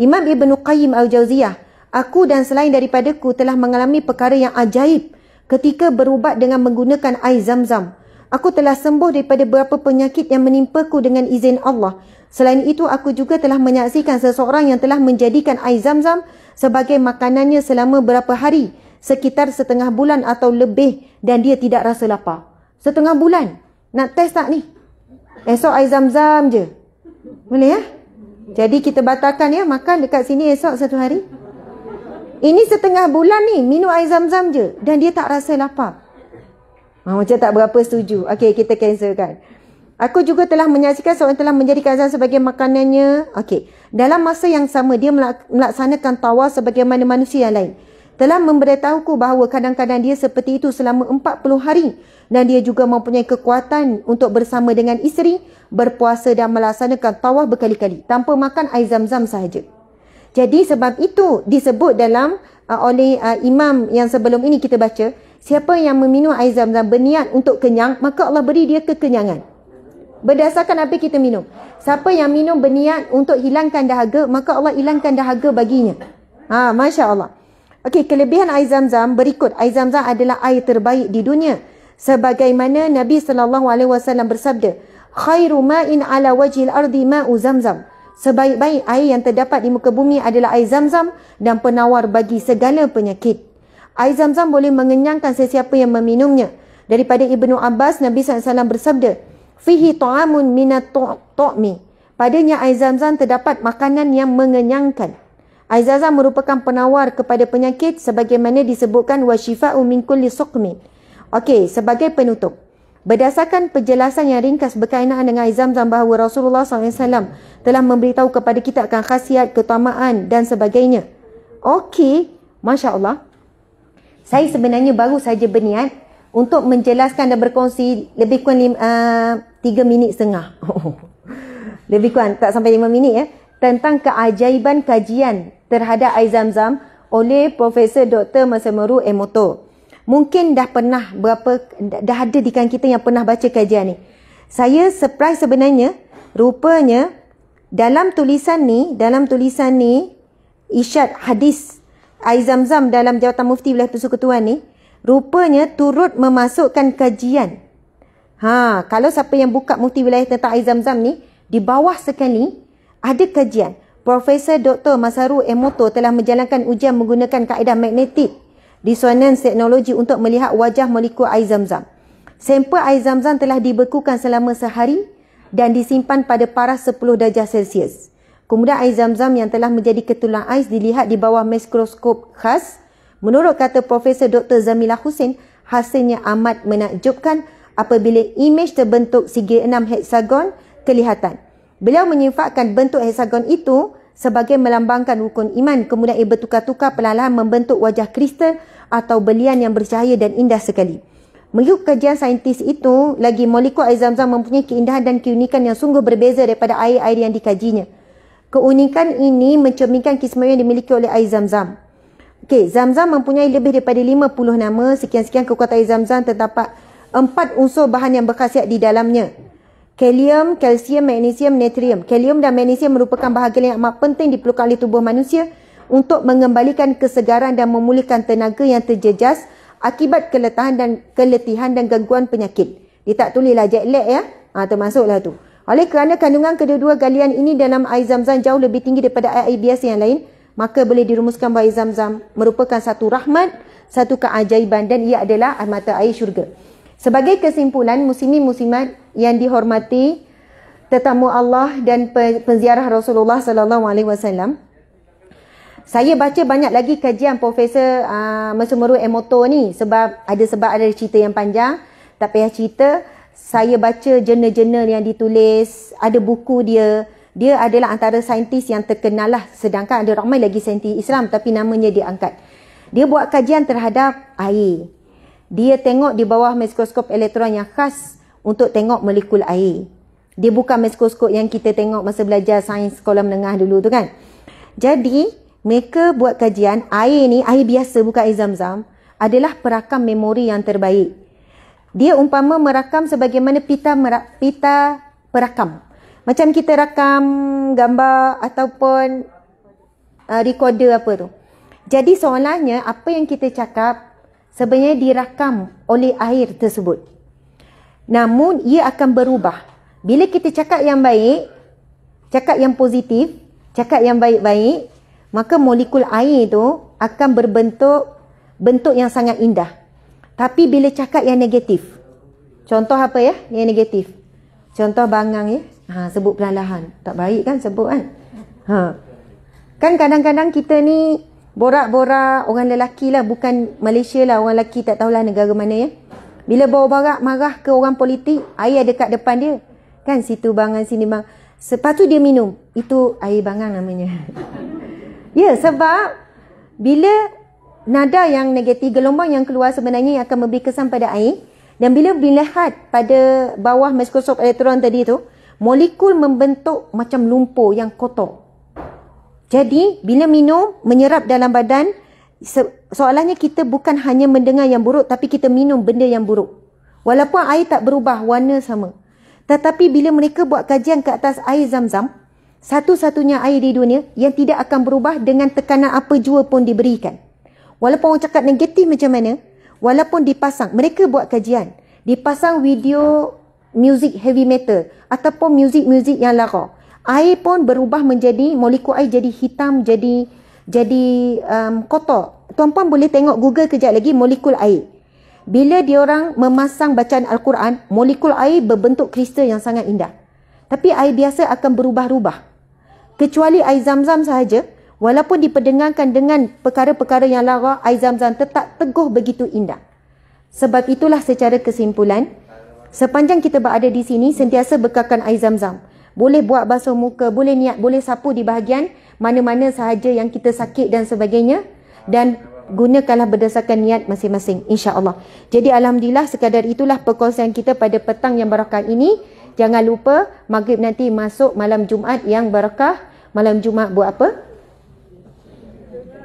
Imam Ibn Qayyim al Jauziyah, aku dan selain daripadaku telah mengalami perkara yang ajaib ketika berubat dengan menggunakan air zam-zam. Aku telah sembuh daripada beberapa penyakit yang menimpa ku dengan izin Allah. Selain itu, aku juga telah menyaksikan seseorang yang telah menjadikan air zam-zam sebagai makanannya selama berapa hari, sekitar setengah bulan atau lebih dan dia tidak rasa lapar. Setengah bulan? Nak test tak ni? Esok air zam-zam je. Boleh ya? Jadi kita batalkan ya makan dekat sini esok satu hari. Ini setengah bulan ni minum air zam-zam je dan dia tak rasa lapar. Ha, macam tak berapa setuju. Okey, kita cancelkan. Aku juga telah menyaksikan seorang telah menjadi azan sebagai makanannya. Okey. Dalam masa yang sama, dia melaksanakan sebagai mana manusia yang lain. Telah memberitahuku bahawa kadang-kadang dia seperti itu selama 40 hari dan dia juga mempunyai kekuatan untuk bersama dengan isteri berpuasa dan melaksanakan tawaf berkali-kali tanpa makan air zam-zam sahaja. Jadi sebab itu disebut dalam uh, oleh uh, imam yang sebelum ini kita baca, siapa yang meminum air zam-zam berniat untuk kenyang, maka Allah beri dia kekenyangan. Berdasarkan apa kita minum. Siapa yang minum berniat untuk hilangkan dahaga, maka Allah hilangkan dahaga baginya. Ha, Masya Allah. Okey, kelebihan air zam-zam berikut. Air zam-zam adalah air terbaik di dunia sebagaimana Nabi sallallahu alaihi wasallam bersabda khairu ma'in ala wajhil ardi ma'u zamzam sebaik-baik air yang terdapat di muka bumi adalah air zamzam dan penawar bagi segala penyakit air zamzam boleh mengenyangkan sesiapa yang meminumnya daripada Ibnu Abbas Nabi sallallahu alaihi wasallam bersabda fihi ta'amun minat ta'mi padanya air zamzam terdapat makanan yang mengenyangkan Air zamzam merupakan penawar kepada penyakit sebagaimana disebutkan wasyifa'u min kulli suqmin Okey, sebagai penutup. Berdasarkan penjelasan yang ringkas berkaitan dengan izam zam bahawa Rasulullah SAW telah memberitahu kepada kita akan khasiat, ketamaan dan sebagainya. Okey, Masya Allah. Saya sebenarnya baru saja berniat untuk menjelaskan dan berkongsi lebih kurang lima, uh, 3 minit setengah. *laughs* lebih kurang, tak sampai lima minit ya. Tentang keajaiban kajian terhadap Aizam Zam oleh Profesor Dr. Masamaru Emoto mungkin dah pernah berapa dah ada di kan kita yang pernah baca kajian ni. Saya surprise sebenarnya rupanya dalam tulisan ni, dalam tulisan ni isyad hadis air zam-zam dalam jawatan mufti wilayah persekutuan ni rupanya turut memasukkan kajian. Ha, kalau siapa yang buka mufti wilayah tentang air zam-zam ni di bawah sekali ada kajian. Profesor Dr. Masaru Emoto telah menjalankan ujian menggunakan kaedah magnetik disonans teknologi untuk melihat wajah molekul air zam-zam. Sampel air zam-zam telah dibekukan selama sehari dan disimpan pada paras 10 darjah Celsius. Kemudian air zam-zam yang telah menjadi ketulang ais dilihat di bawah mikroskop khas. Menurut kata Profesor Dr. Zamila Hussein, hasilnya amat menakjubkan apabila imej terbentuk segi 6 heksagon kelihatan. Beliau menyifatkan bentuk heksagon itu sebagai melambangkan rukun iman kemudian ia bertukar-tukar perlahan-lahan membentuk wajah kristal atau belian yang bercahaya dan indah sekali. Mengikut kajian saintis itu, lagi molekul air zam-zam mempunyai keindahan dan keunikan yang sungguh berbeza daripada air-air yang dikajinya. Keunikan ini mencerminkan kisah yang dimiliki oleh air zam-zam. Okey, zam-zam mempunyai lebih daripada 50 nama, sekian-sekian kekuatan air zam-zam terdapat empat unsur bahan yang berkhasiat di dalamnya. Kalium, kalsium, magnesium, natrium. Kalium dan magnesium merupakan bahagian yang amat penting diperlukan oleh tubuh manusia untuk mengembalikan kesegaran dan memulihkan tenaga yang terjejas akibat keletihan dan keletihan dan gangguan penyakit. Dia tak tulislah jet lag ya. Ha, termasuklah tu. Oleh kerana kandungan kedua-dua galian ini dalam air zam-zam jauh lebih tinggi daripada air, air biasa yang lain, maka boleh dirumuskan bahawa air zam-zam merupakan satu rahmat, satu keajaiban dan ia adalah mata air syurga. Sebagai kesimpulan, muslimin-muslimat yang dihormati tetamu Allah dan penziarah Rasulullah sallallahu alaihi wasallam. Saya baca banyak lagi kajian Profesor uh, Mesumuru Emoto ni sebab ada sebab ada cerita yang panjang. Tapi payah cerita, saya baca jurnal-jurnal yang ditulis, ada buku dia. Dia adalah antara saintis yang terkenal lah sedangkan ada ramai lagi saintis Islam tapi namanya diangkat. Dia buat kajian terhadap air dia tengok di bawah mikroskop elektron yang khas untuk tengok molekul air. Dia bukan mikroskop yang kita tengok masa belajar sains sekolah menengah dulu tu kan. Jadi, mereka buat kajian air ni, air biasa bukan air zam-zam, adalah perakam memori yang terbaik. Dia umpama merakam sebagaimana pita merak, pita perakam. Macam kita rakam gambar ataupun uh, recorder apa tu. Jadi soalannya apa yang kita cakap sebenarnya dirakam oleh air tersebut. Namun ia akan berubah. Bila kita cakap yang baik, cakap yang positif, cakap yang baik-baik, maka molekul air itu akan berbentuk bentuk yang sangat indah. Tapi bila cakap yang negatif, contoh apa ya yang negatif? Contoh bangang ya, ha, sebut perlahan-lahan. Tak baik kan sebut kan? Ha. Kan kadang-kadang kita ni borak-borak orang lelaki lah bukan Malaysia lah orang lelaki tak tahulah negara mana ya bila bawa barak marah ke orang politik air dekat depan dia kan situ bangang sini bang sebab tu dia minum itu air bangang namanya *laughs* ya sebab bila nada yang negatif gelombang yang keluar sebenarnya yang akan memberi kesan pada air dan bila dilihat pada bawah mikroskop elektron tadi tu molekul membentuk macam lumpur yang kotor jadi bila minum menyerap dalam badan soalannya kita bukan hanya mendengar yang buruk tapi kita minum benda yang buruk. Walaupun air tak berubah warna sama. Tetapi bila mereka buat kajian ke atas air zam-zam, satu-satunya air di dunia yang tidak akan berubah dengan tekanan apa jua pun diberikan. Walaupun orang cakap negatif macam mana, walaupun dipasang, mereka buat kajian, dipasang video music heavy metal ataupun music-music yang larau air pun berubah menjadi molekul air jadi hitam jadi jadi um, kotor. Tuan-puan boleh tengok Google kejap lagi molekul air. Bila dia orang memasang bacaan Al-Quran, molekul air berbentuk kristal yang sangat indah. Tapi air biasa akan berubah-ubah. Kecuali air zam-zam sahaja, walaupun diperdengarkan dengan perkara-perkara yang lara, air zam-zam tetap teguh begitu indah. Sebab itulah secara kesimpulan, sepanjang kita berada di sini, sentiasa bekalkan air zam-zam boleh buat basuh muka, boleh niat, boleh sapu di bahagian mana-mana sahaja yang kita sakit dan sebagainya dan gunakanlah berdasarkan niat masing-masing insya-Allah. Jadi alhamdulillah sekadar itulah perkongsian kita pada petang yang berkah ini. Jangan lupa maghrib nanti masuk malam Jumaat yang berkah Malam Jumaat buat apa?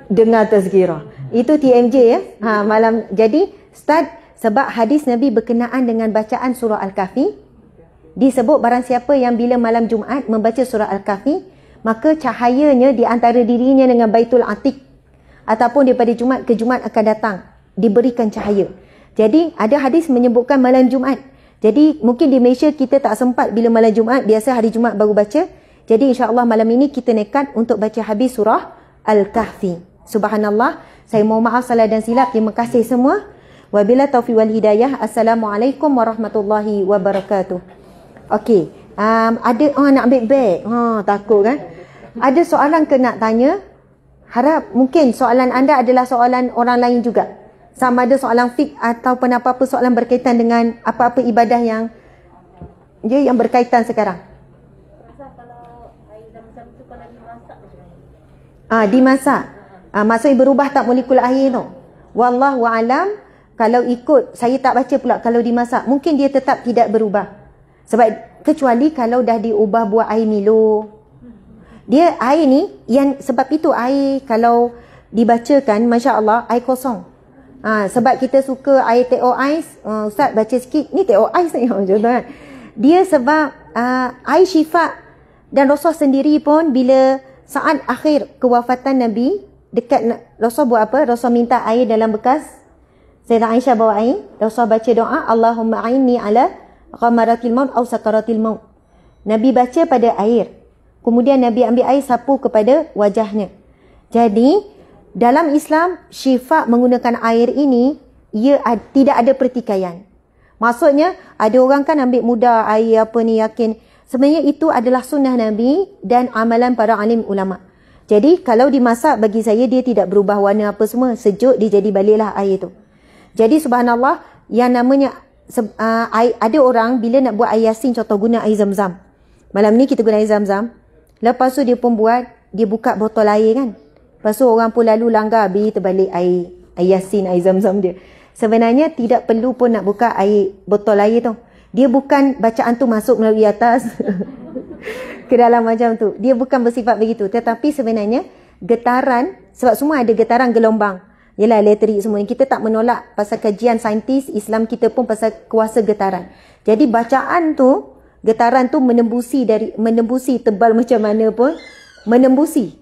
Dengar tazkirah. Itu TMJ ya. Ha malam jadi start sebab hadis Nabi berkenaan dengan bacaan surah Al-Kahfi. Disebut barang siapa yang bila malam Jumaat membaca surah Al-Kahfi, maka cahayanya di antara dirinya dengan Baitul Atik ataupun daripada Jumaat ke Jumaat akan datang, diberikan cahaya. Jadi ada hadis menyebutkan malam Jumaat. Jadi mungkin di Malaysia kita tak sempat bila malam Jumaat, biasa hari Jumaat baru baca. Jadi insya Allah malam ini kita nekat untuk baca habis surah Al-Kahfi. Subhanallah. Saya mohon maaf salah dan silap. Terima kasih semua. Wabila taufiq wal hidayah. Assalamualaikum warahmatullahi wabarakatuh. Okey. Um, ada oh, nak ambil beg. Ha, oh, takut kan? Ada soalan ke nak tanya? Harap mungkin soalan anda adalah soalan orang lain juga. Sama ada soalan fik atau apa-apa soalan berkaitan dengan apa-apa ibadah yang ya, yang berkaitan sekarang. Ah, dimasak. Ah, masa berubah tak molekul air tu? Wallahu alam kalau ikut saya tak baca pula kalau dimasak mungkin dia tetap tidak berubah. Sebab kecuali kalau dah diubah buat air Milo. Dia air ni yang sebab itu air kalau dibacakan masya-Allah air kosong. Ha, sebab kita suka air teh ha, ais, uh, ustaz baca sikit. Ni teh ais ni *laughs* contoh kan. Dia sebab uh, air syifa dan Rasul sendiri pun bila saat akhir kewafatan Nabi dekat Rasul buat apa? Rasul minta air dalam bekas Sayyidah Aisyah bawa air. Rasul baca doa. Allahumma a'inni ala ghamaratil maut atau sakaratil maut. Nabi baca pada air. Kemudian Nabi ambil air sapu kepada wajahnya. Jadi, dalam Islam, syifa menggunakan air ini, ia ad, tidak ada pertikaian. Maksudnya, ada orang kan ambil muda air apa ni yakin. Sebenarnya itu adalah sunnah Nabi dan amalan para alim ulama. Jadi, kalau dimasak bagi saya, dia tidak berubah warna apa semua. Sejuk, dia jadi baliklah air itu. Jadi, subhanallah, yang namanya se, uh, ah, air, ada orang bila nak buat air yasin contoh guna air zam-zam. Malam ni kita guna air zam-zam. Lepas tu dia pun buat, dia buka botol air kan. Lepas tu orang pun lalu langgar beri terbalik air, air yasin, air zam-zam dia. Sebenarnya tidak perlu pun nak buka air botol air tu. Dia bukan bacaan tu masuk melalui atas *laughs* ke dalam macam tu. Dia bukan bersifat begitu. Tetapi sebenarnya getaran, sebab semua ada getaran gelombang. Yelah elektrik semua ni. Kita tak menolak pasal kajian saintis Islam kita pun pasal kuasa getaran. Jadi bacaan tu, getaran tu menembusi dari menembusi tebal *laughs* macam mana pun. Menembusi.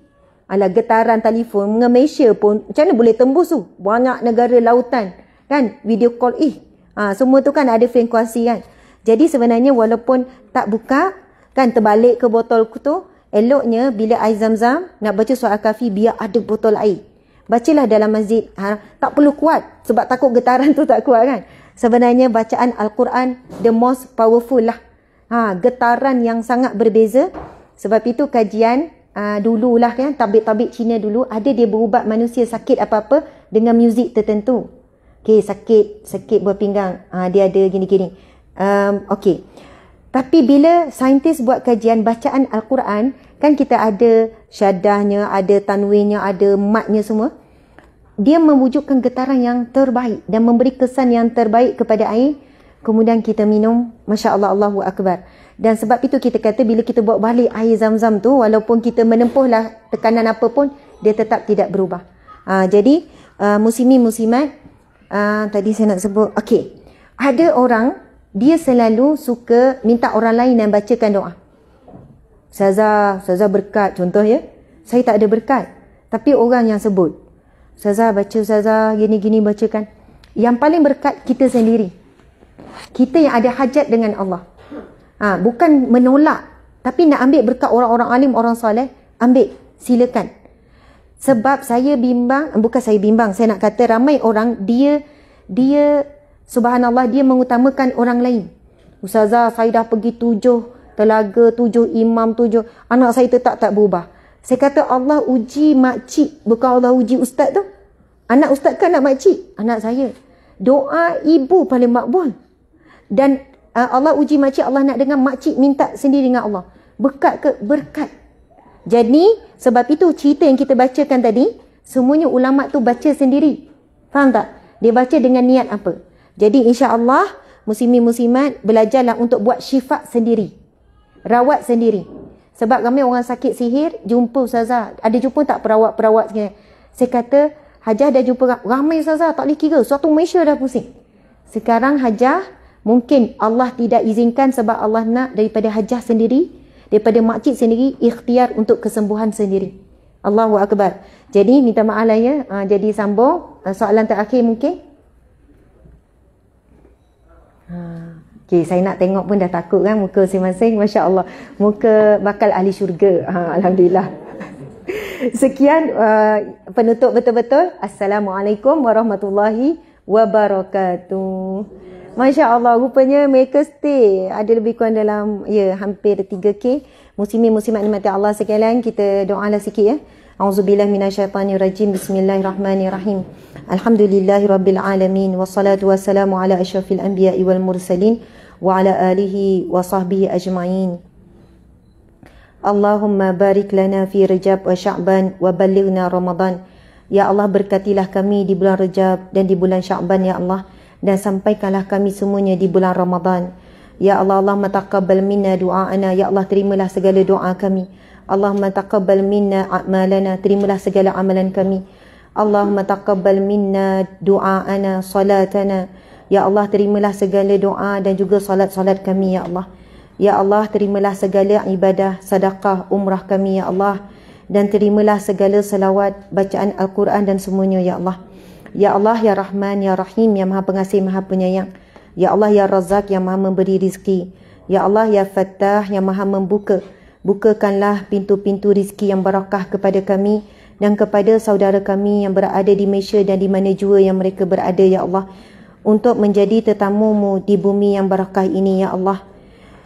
Alah getaran telefon dengan Malaysia pun. Macam mana boleh tembus tu? Banyak negara lautan. Kan? Video call. Eh, ha, semua tu kan ada frekuensi kan? Jadi sebenarnya walaupun tak buka, kan terbalik ke botol tu, eloknya bila air zam-zam, nak baca soal kafi biar ada botol air. Bacalah dalam masjid. Ha, tak perlu kuat sebab takut getaran *laughs* tu tak kuat kan. Sebenarnya bacaan Al-Quran the most powerful lah. Ha, getaran yang sangat berbeza. Sebab itu kajian uh, dululah kan. Tabik-tabik Cina dulu. Ada dia berubat manusia sakit apa-apa dengan muzik tertentu. Okay sakit, sakit buah pinggang. Uh, dia ada gini-gini. Um, okay. Tapi bila saintis buat kajian bacaan Al-Quran, kan kita ada syadahnya, ada tanwinnya, ada matnya semua. Dia memujukkan getaran yang terbaik dan memberi kesan yang terbaik kepada air. Kemudian kita minum, Masya Allah, Allahu Akbar. Dan sebab itu kita kata bila kita buat balik air zam-zam tu, walaupun kita menempuhlah tekanan apa pun, dia tetap tidak berubah. Ha, jadi, uh, ah, musimi-musimat, uh, ah, tadi saya nak sebut, okey. Ada orang dia selalu suka minta orang lain yang bacakan doa. Saza, Saza berkat contoh ya. Saya tak ada berkat. Tapi orang yang sebut. Saza baca Saza gini-gini bacakan. Yang paling berkat kita sendiri. Kita yang ada hajat dengan Allah. Ha, bukan menolak. Tapi nak ambil berkat orang-orang alim, orang soleh. Ambil. Silakan. Sebab saya bimbang, bukan saya bimbang. Saya nak kata ramai orang, dia dia Subhanallah dia mengutamakan orang lain. Ustazah saya dah pergi tujuh telaga, tujuh imam, tujuh. Anak saya tetap tak berubah. Saya kata Allah uji makcik. Bukan Allah uji ustaz tu. Anak ustaz kan anak makcik? Anak saya. Doa ibu paling makbul. Dan uh, Allah uji makcik. Allah nak dengar makcik minta sendiri dengan Allah. Berkat ke? Berkat. Jadi sebab itu cerita yang kita bacakan tadi. Semuanya ulama tu baca sendiri. Faham tak? Dia baca dengan niat apa? Jadi insya-Allah muslimin-muslimat belajarlah untuk buat syifa sendiri. Rawat sendiri. Sebab kami orang sakit sihir jumpa ustazah. Ada jumpa tak perawat-perawat sekalian? Saya kata Hajah dah jumpa ramai ustazah tak boleh kira. Suatu Malaysia dah pusing. Sekarang Hajah mungkin Allah tidak izinkan sebab Allah nak daripada Hajah sendiri, daripada makcik sendiri ikhtiar untuk kesembuhan sendiri. Allahu akbar. Jadi minta maaf lah ya. Ah, jadi sambung uh, soalan terakhir mungkin. Ha. Okay, saya nak tengok pun dah takut kan muka masing-masing. Masya Allah. Muka bakal ahli syurga. Ha, Alhamdulillah. *laughs* Sekian uh, penutup betul-betul. Assalamualaikum warahmatullahi wabarakatuh. Masya Allah. Rupanya mereka stay. Ada lebih kurang dalam ya hampir 3K. muslimin musim ni mati Allah sekalian. Kita doa lah sikit ya. A'udzubillah minasyaitanirajim. Bismillahirrahmanirrahim. Bismillahirrahmanirrahim. الحمد لله رب العالمين والصلاة والسلام على أشرف الأنبياء والمرسلين وعلى آله وصحبه أجمعين اللهم بارك لنا في رجب وشعبان وبلغنا رمضان يا الله berkatilah kami di bulan Rejab dan di bulan Syaban ya Allah dan sampaikanlah kami semuanya di bulan Ramadan ya Allah Allah mataqabbal minna du'a'ana ya Allah terimalah segala doa kami Allahumma taqabbal minna a'malana terimalah segala amalan kami Allahumma taqabbal minna du'aana salatana. Ya Allah terimalah segala doa dan juga salat-salat kami ya Allah. Ya Allah terimalah segala ibadah, sedekah, umrah kami ya Allah dan terimalah segala salawat bacaan Al-Quran dan semuanya ya Allah. Ya Allah ya Rahman ya Rahim ya Maha Pengasih Maha Penyayang. Ya Allah ya Razak ya Maha memberi rizki. Ya Allah ya Fattah ya Maha membuka. Bukakanlah pintu-pintu rizki yang barakah kepada kami dan kepada saudara kami yang berada di Malaysia dan di mana jua yang mereka berada ya Allah untuk menjadi tetamumu di bumi yang barakah ini ya Allah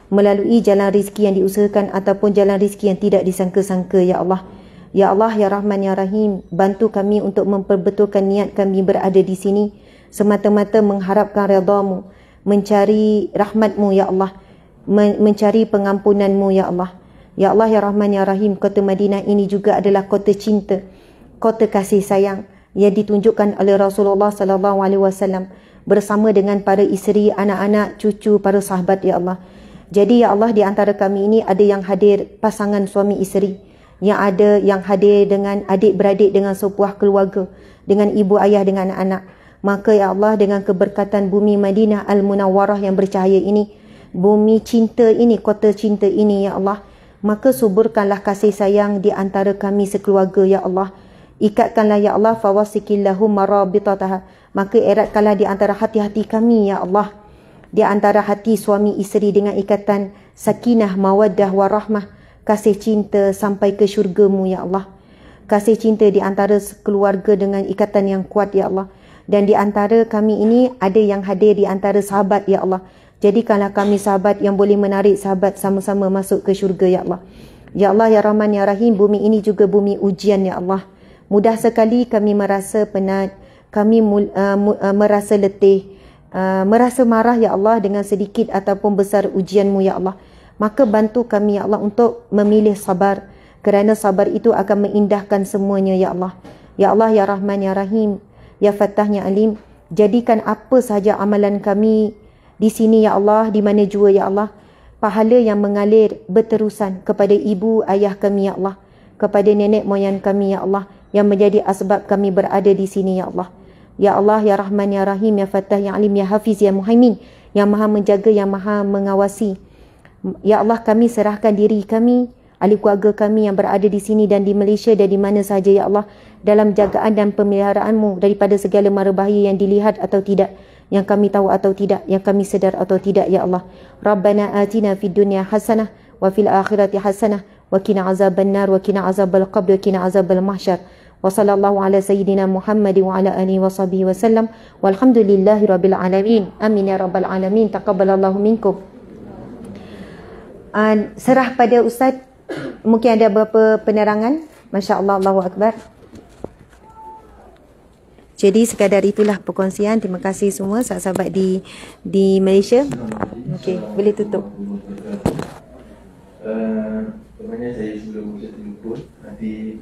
melalui jalan rizki yang diusahakan ataupun jalan rizki yang tidak disangka-sangka ya Allah ya Allah ya Rahman ya Rahim bantu kami untuk memperbetulkan niat kami berada di sini semata-mata mengharapkan redamu mencari rahmatmu ya Allah mencari pengampunanmu ya Allah Ya Allah ya Rahman ya Rahim, kota Madinah ini juga adalah kota cinta, kota kasih sayang yang ditunjukkan oleh Rasulullah sallallahu alaihi wasallam bersama dengan para isteri, anak-anak, cucu, para sahabat ya Allah. Jadi ya Allah di antara kami ini ada yang hadir pasangan suami isteri, yang ada yang hadir dengan adik-beradik dengan sepuah keluarga, dengan ibu ayah dengan anak-anak. Maka ya Allah dengan keberkatan bumi Madinah Al-Munawwarah yang bercahaya ini, bumi cinta ini, kota cinta ini ya Allah, maka suburkanlah kasih sayang di antara kami sekeluarga ya Allah ikatkanlah ya Allah fawasikillahu marabitatah maka eratkanlah di antara hati-hati kami ya Allah di antara hati suami isteri dengan ikatan sakinah mawaddah warahmah kasih cinta sampai ke syurgamu ya Allah kasih cinta di antara keluarga dengan ikatan yang kuat ya Allah dan di antara kami ini ada yang hadir di antara sahabat ya Allah Jadikanlah kami sahabat yang boleh menarik sahabat sama-sama masuk ke syurga, Ya Allah. Ya Allah, Ya Rahman, Ya Rahim, bumi ini juga bumi ujian, Ya Allah. Mudah sekali kami merasa penat, kami mul, uh, mu, uh, merasa letih, uh, merasa marah, Ya Allah, dengan sedikit ataupun besar ujianmu, Ya Allah. Maka bantu kami, Ya Allah, untuk memilih sabar. Kerana sabar itu akan mengindahkan semuanya, Ya Allah. Ya Allah, Ya Rahman, Ya Rahim, Ya Fattah, Ya Alim. Jadikan apa sahaja amalan kami, di sini ya Allah, di mana jua ya Allah, pahala yang mengalir berterusan kepada ibu ayah kami ya Allah, kepada nenek moyang kami ya Allah, yang menjadi asbab kami berada di sini ya Allah. Ya Allah, ya Rahman, ya Rahim, ya fatah ya Alim, ya Hafiz, ya Muhaimin, yang maha menjaga, yang maha mengawasi. Ya Allah, kami serahkan diri kami, ahli keluarga kami yang berada di sini dan di Malaysia dan di mana sahaja, Ya Allah, dalam jagaan dan pemeliharaanmu daripada segala mara bahaya yang dilihat atau tidak yang kami tahu atau tidak, yang kami sedar atau tidak, ya Allah. Rabbana atina fid dunia hasanah wa fil akhirati hasanah wa azab azaban nar wa qina azabal qabr wa azab al mahsyar. Wa sallallahu ala sayyidina Muhammad wa ala alihi wa sahbihi wa sallam. Walhamdulillahi rabbil alamin. Amin ya rabbal alamin. Taqabbalallahu minkum. Uh, serah pada Ustaz. Mungkin ada beberapa penerangan. Masya Allah, Allahu Akbar. Jadi sekadar itulah perkongsian. Terima kasih semua sahabat-sahabat di di Malaysia. Okey, boleh tutup. Eh, Uh, Sebenarnya saya sebelum saya terlupa, nanti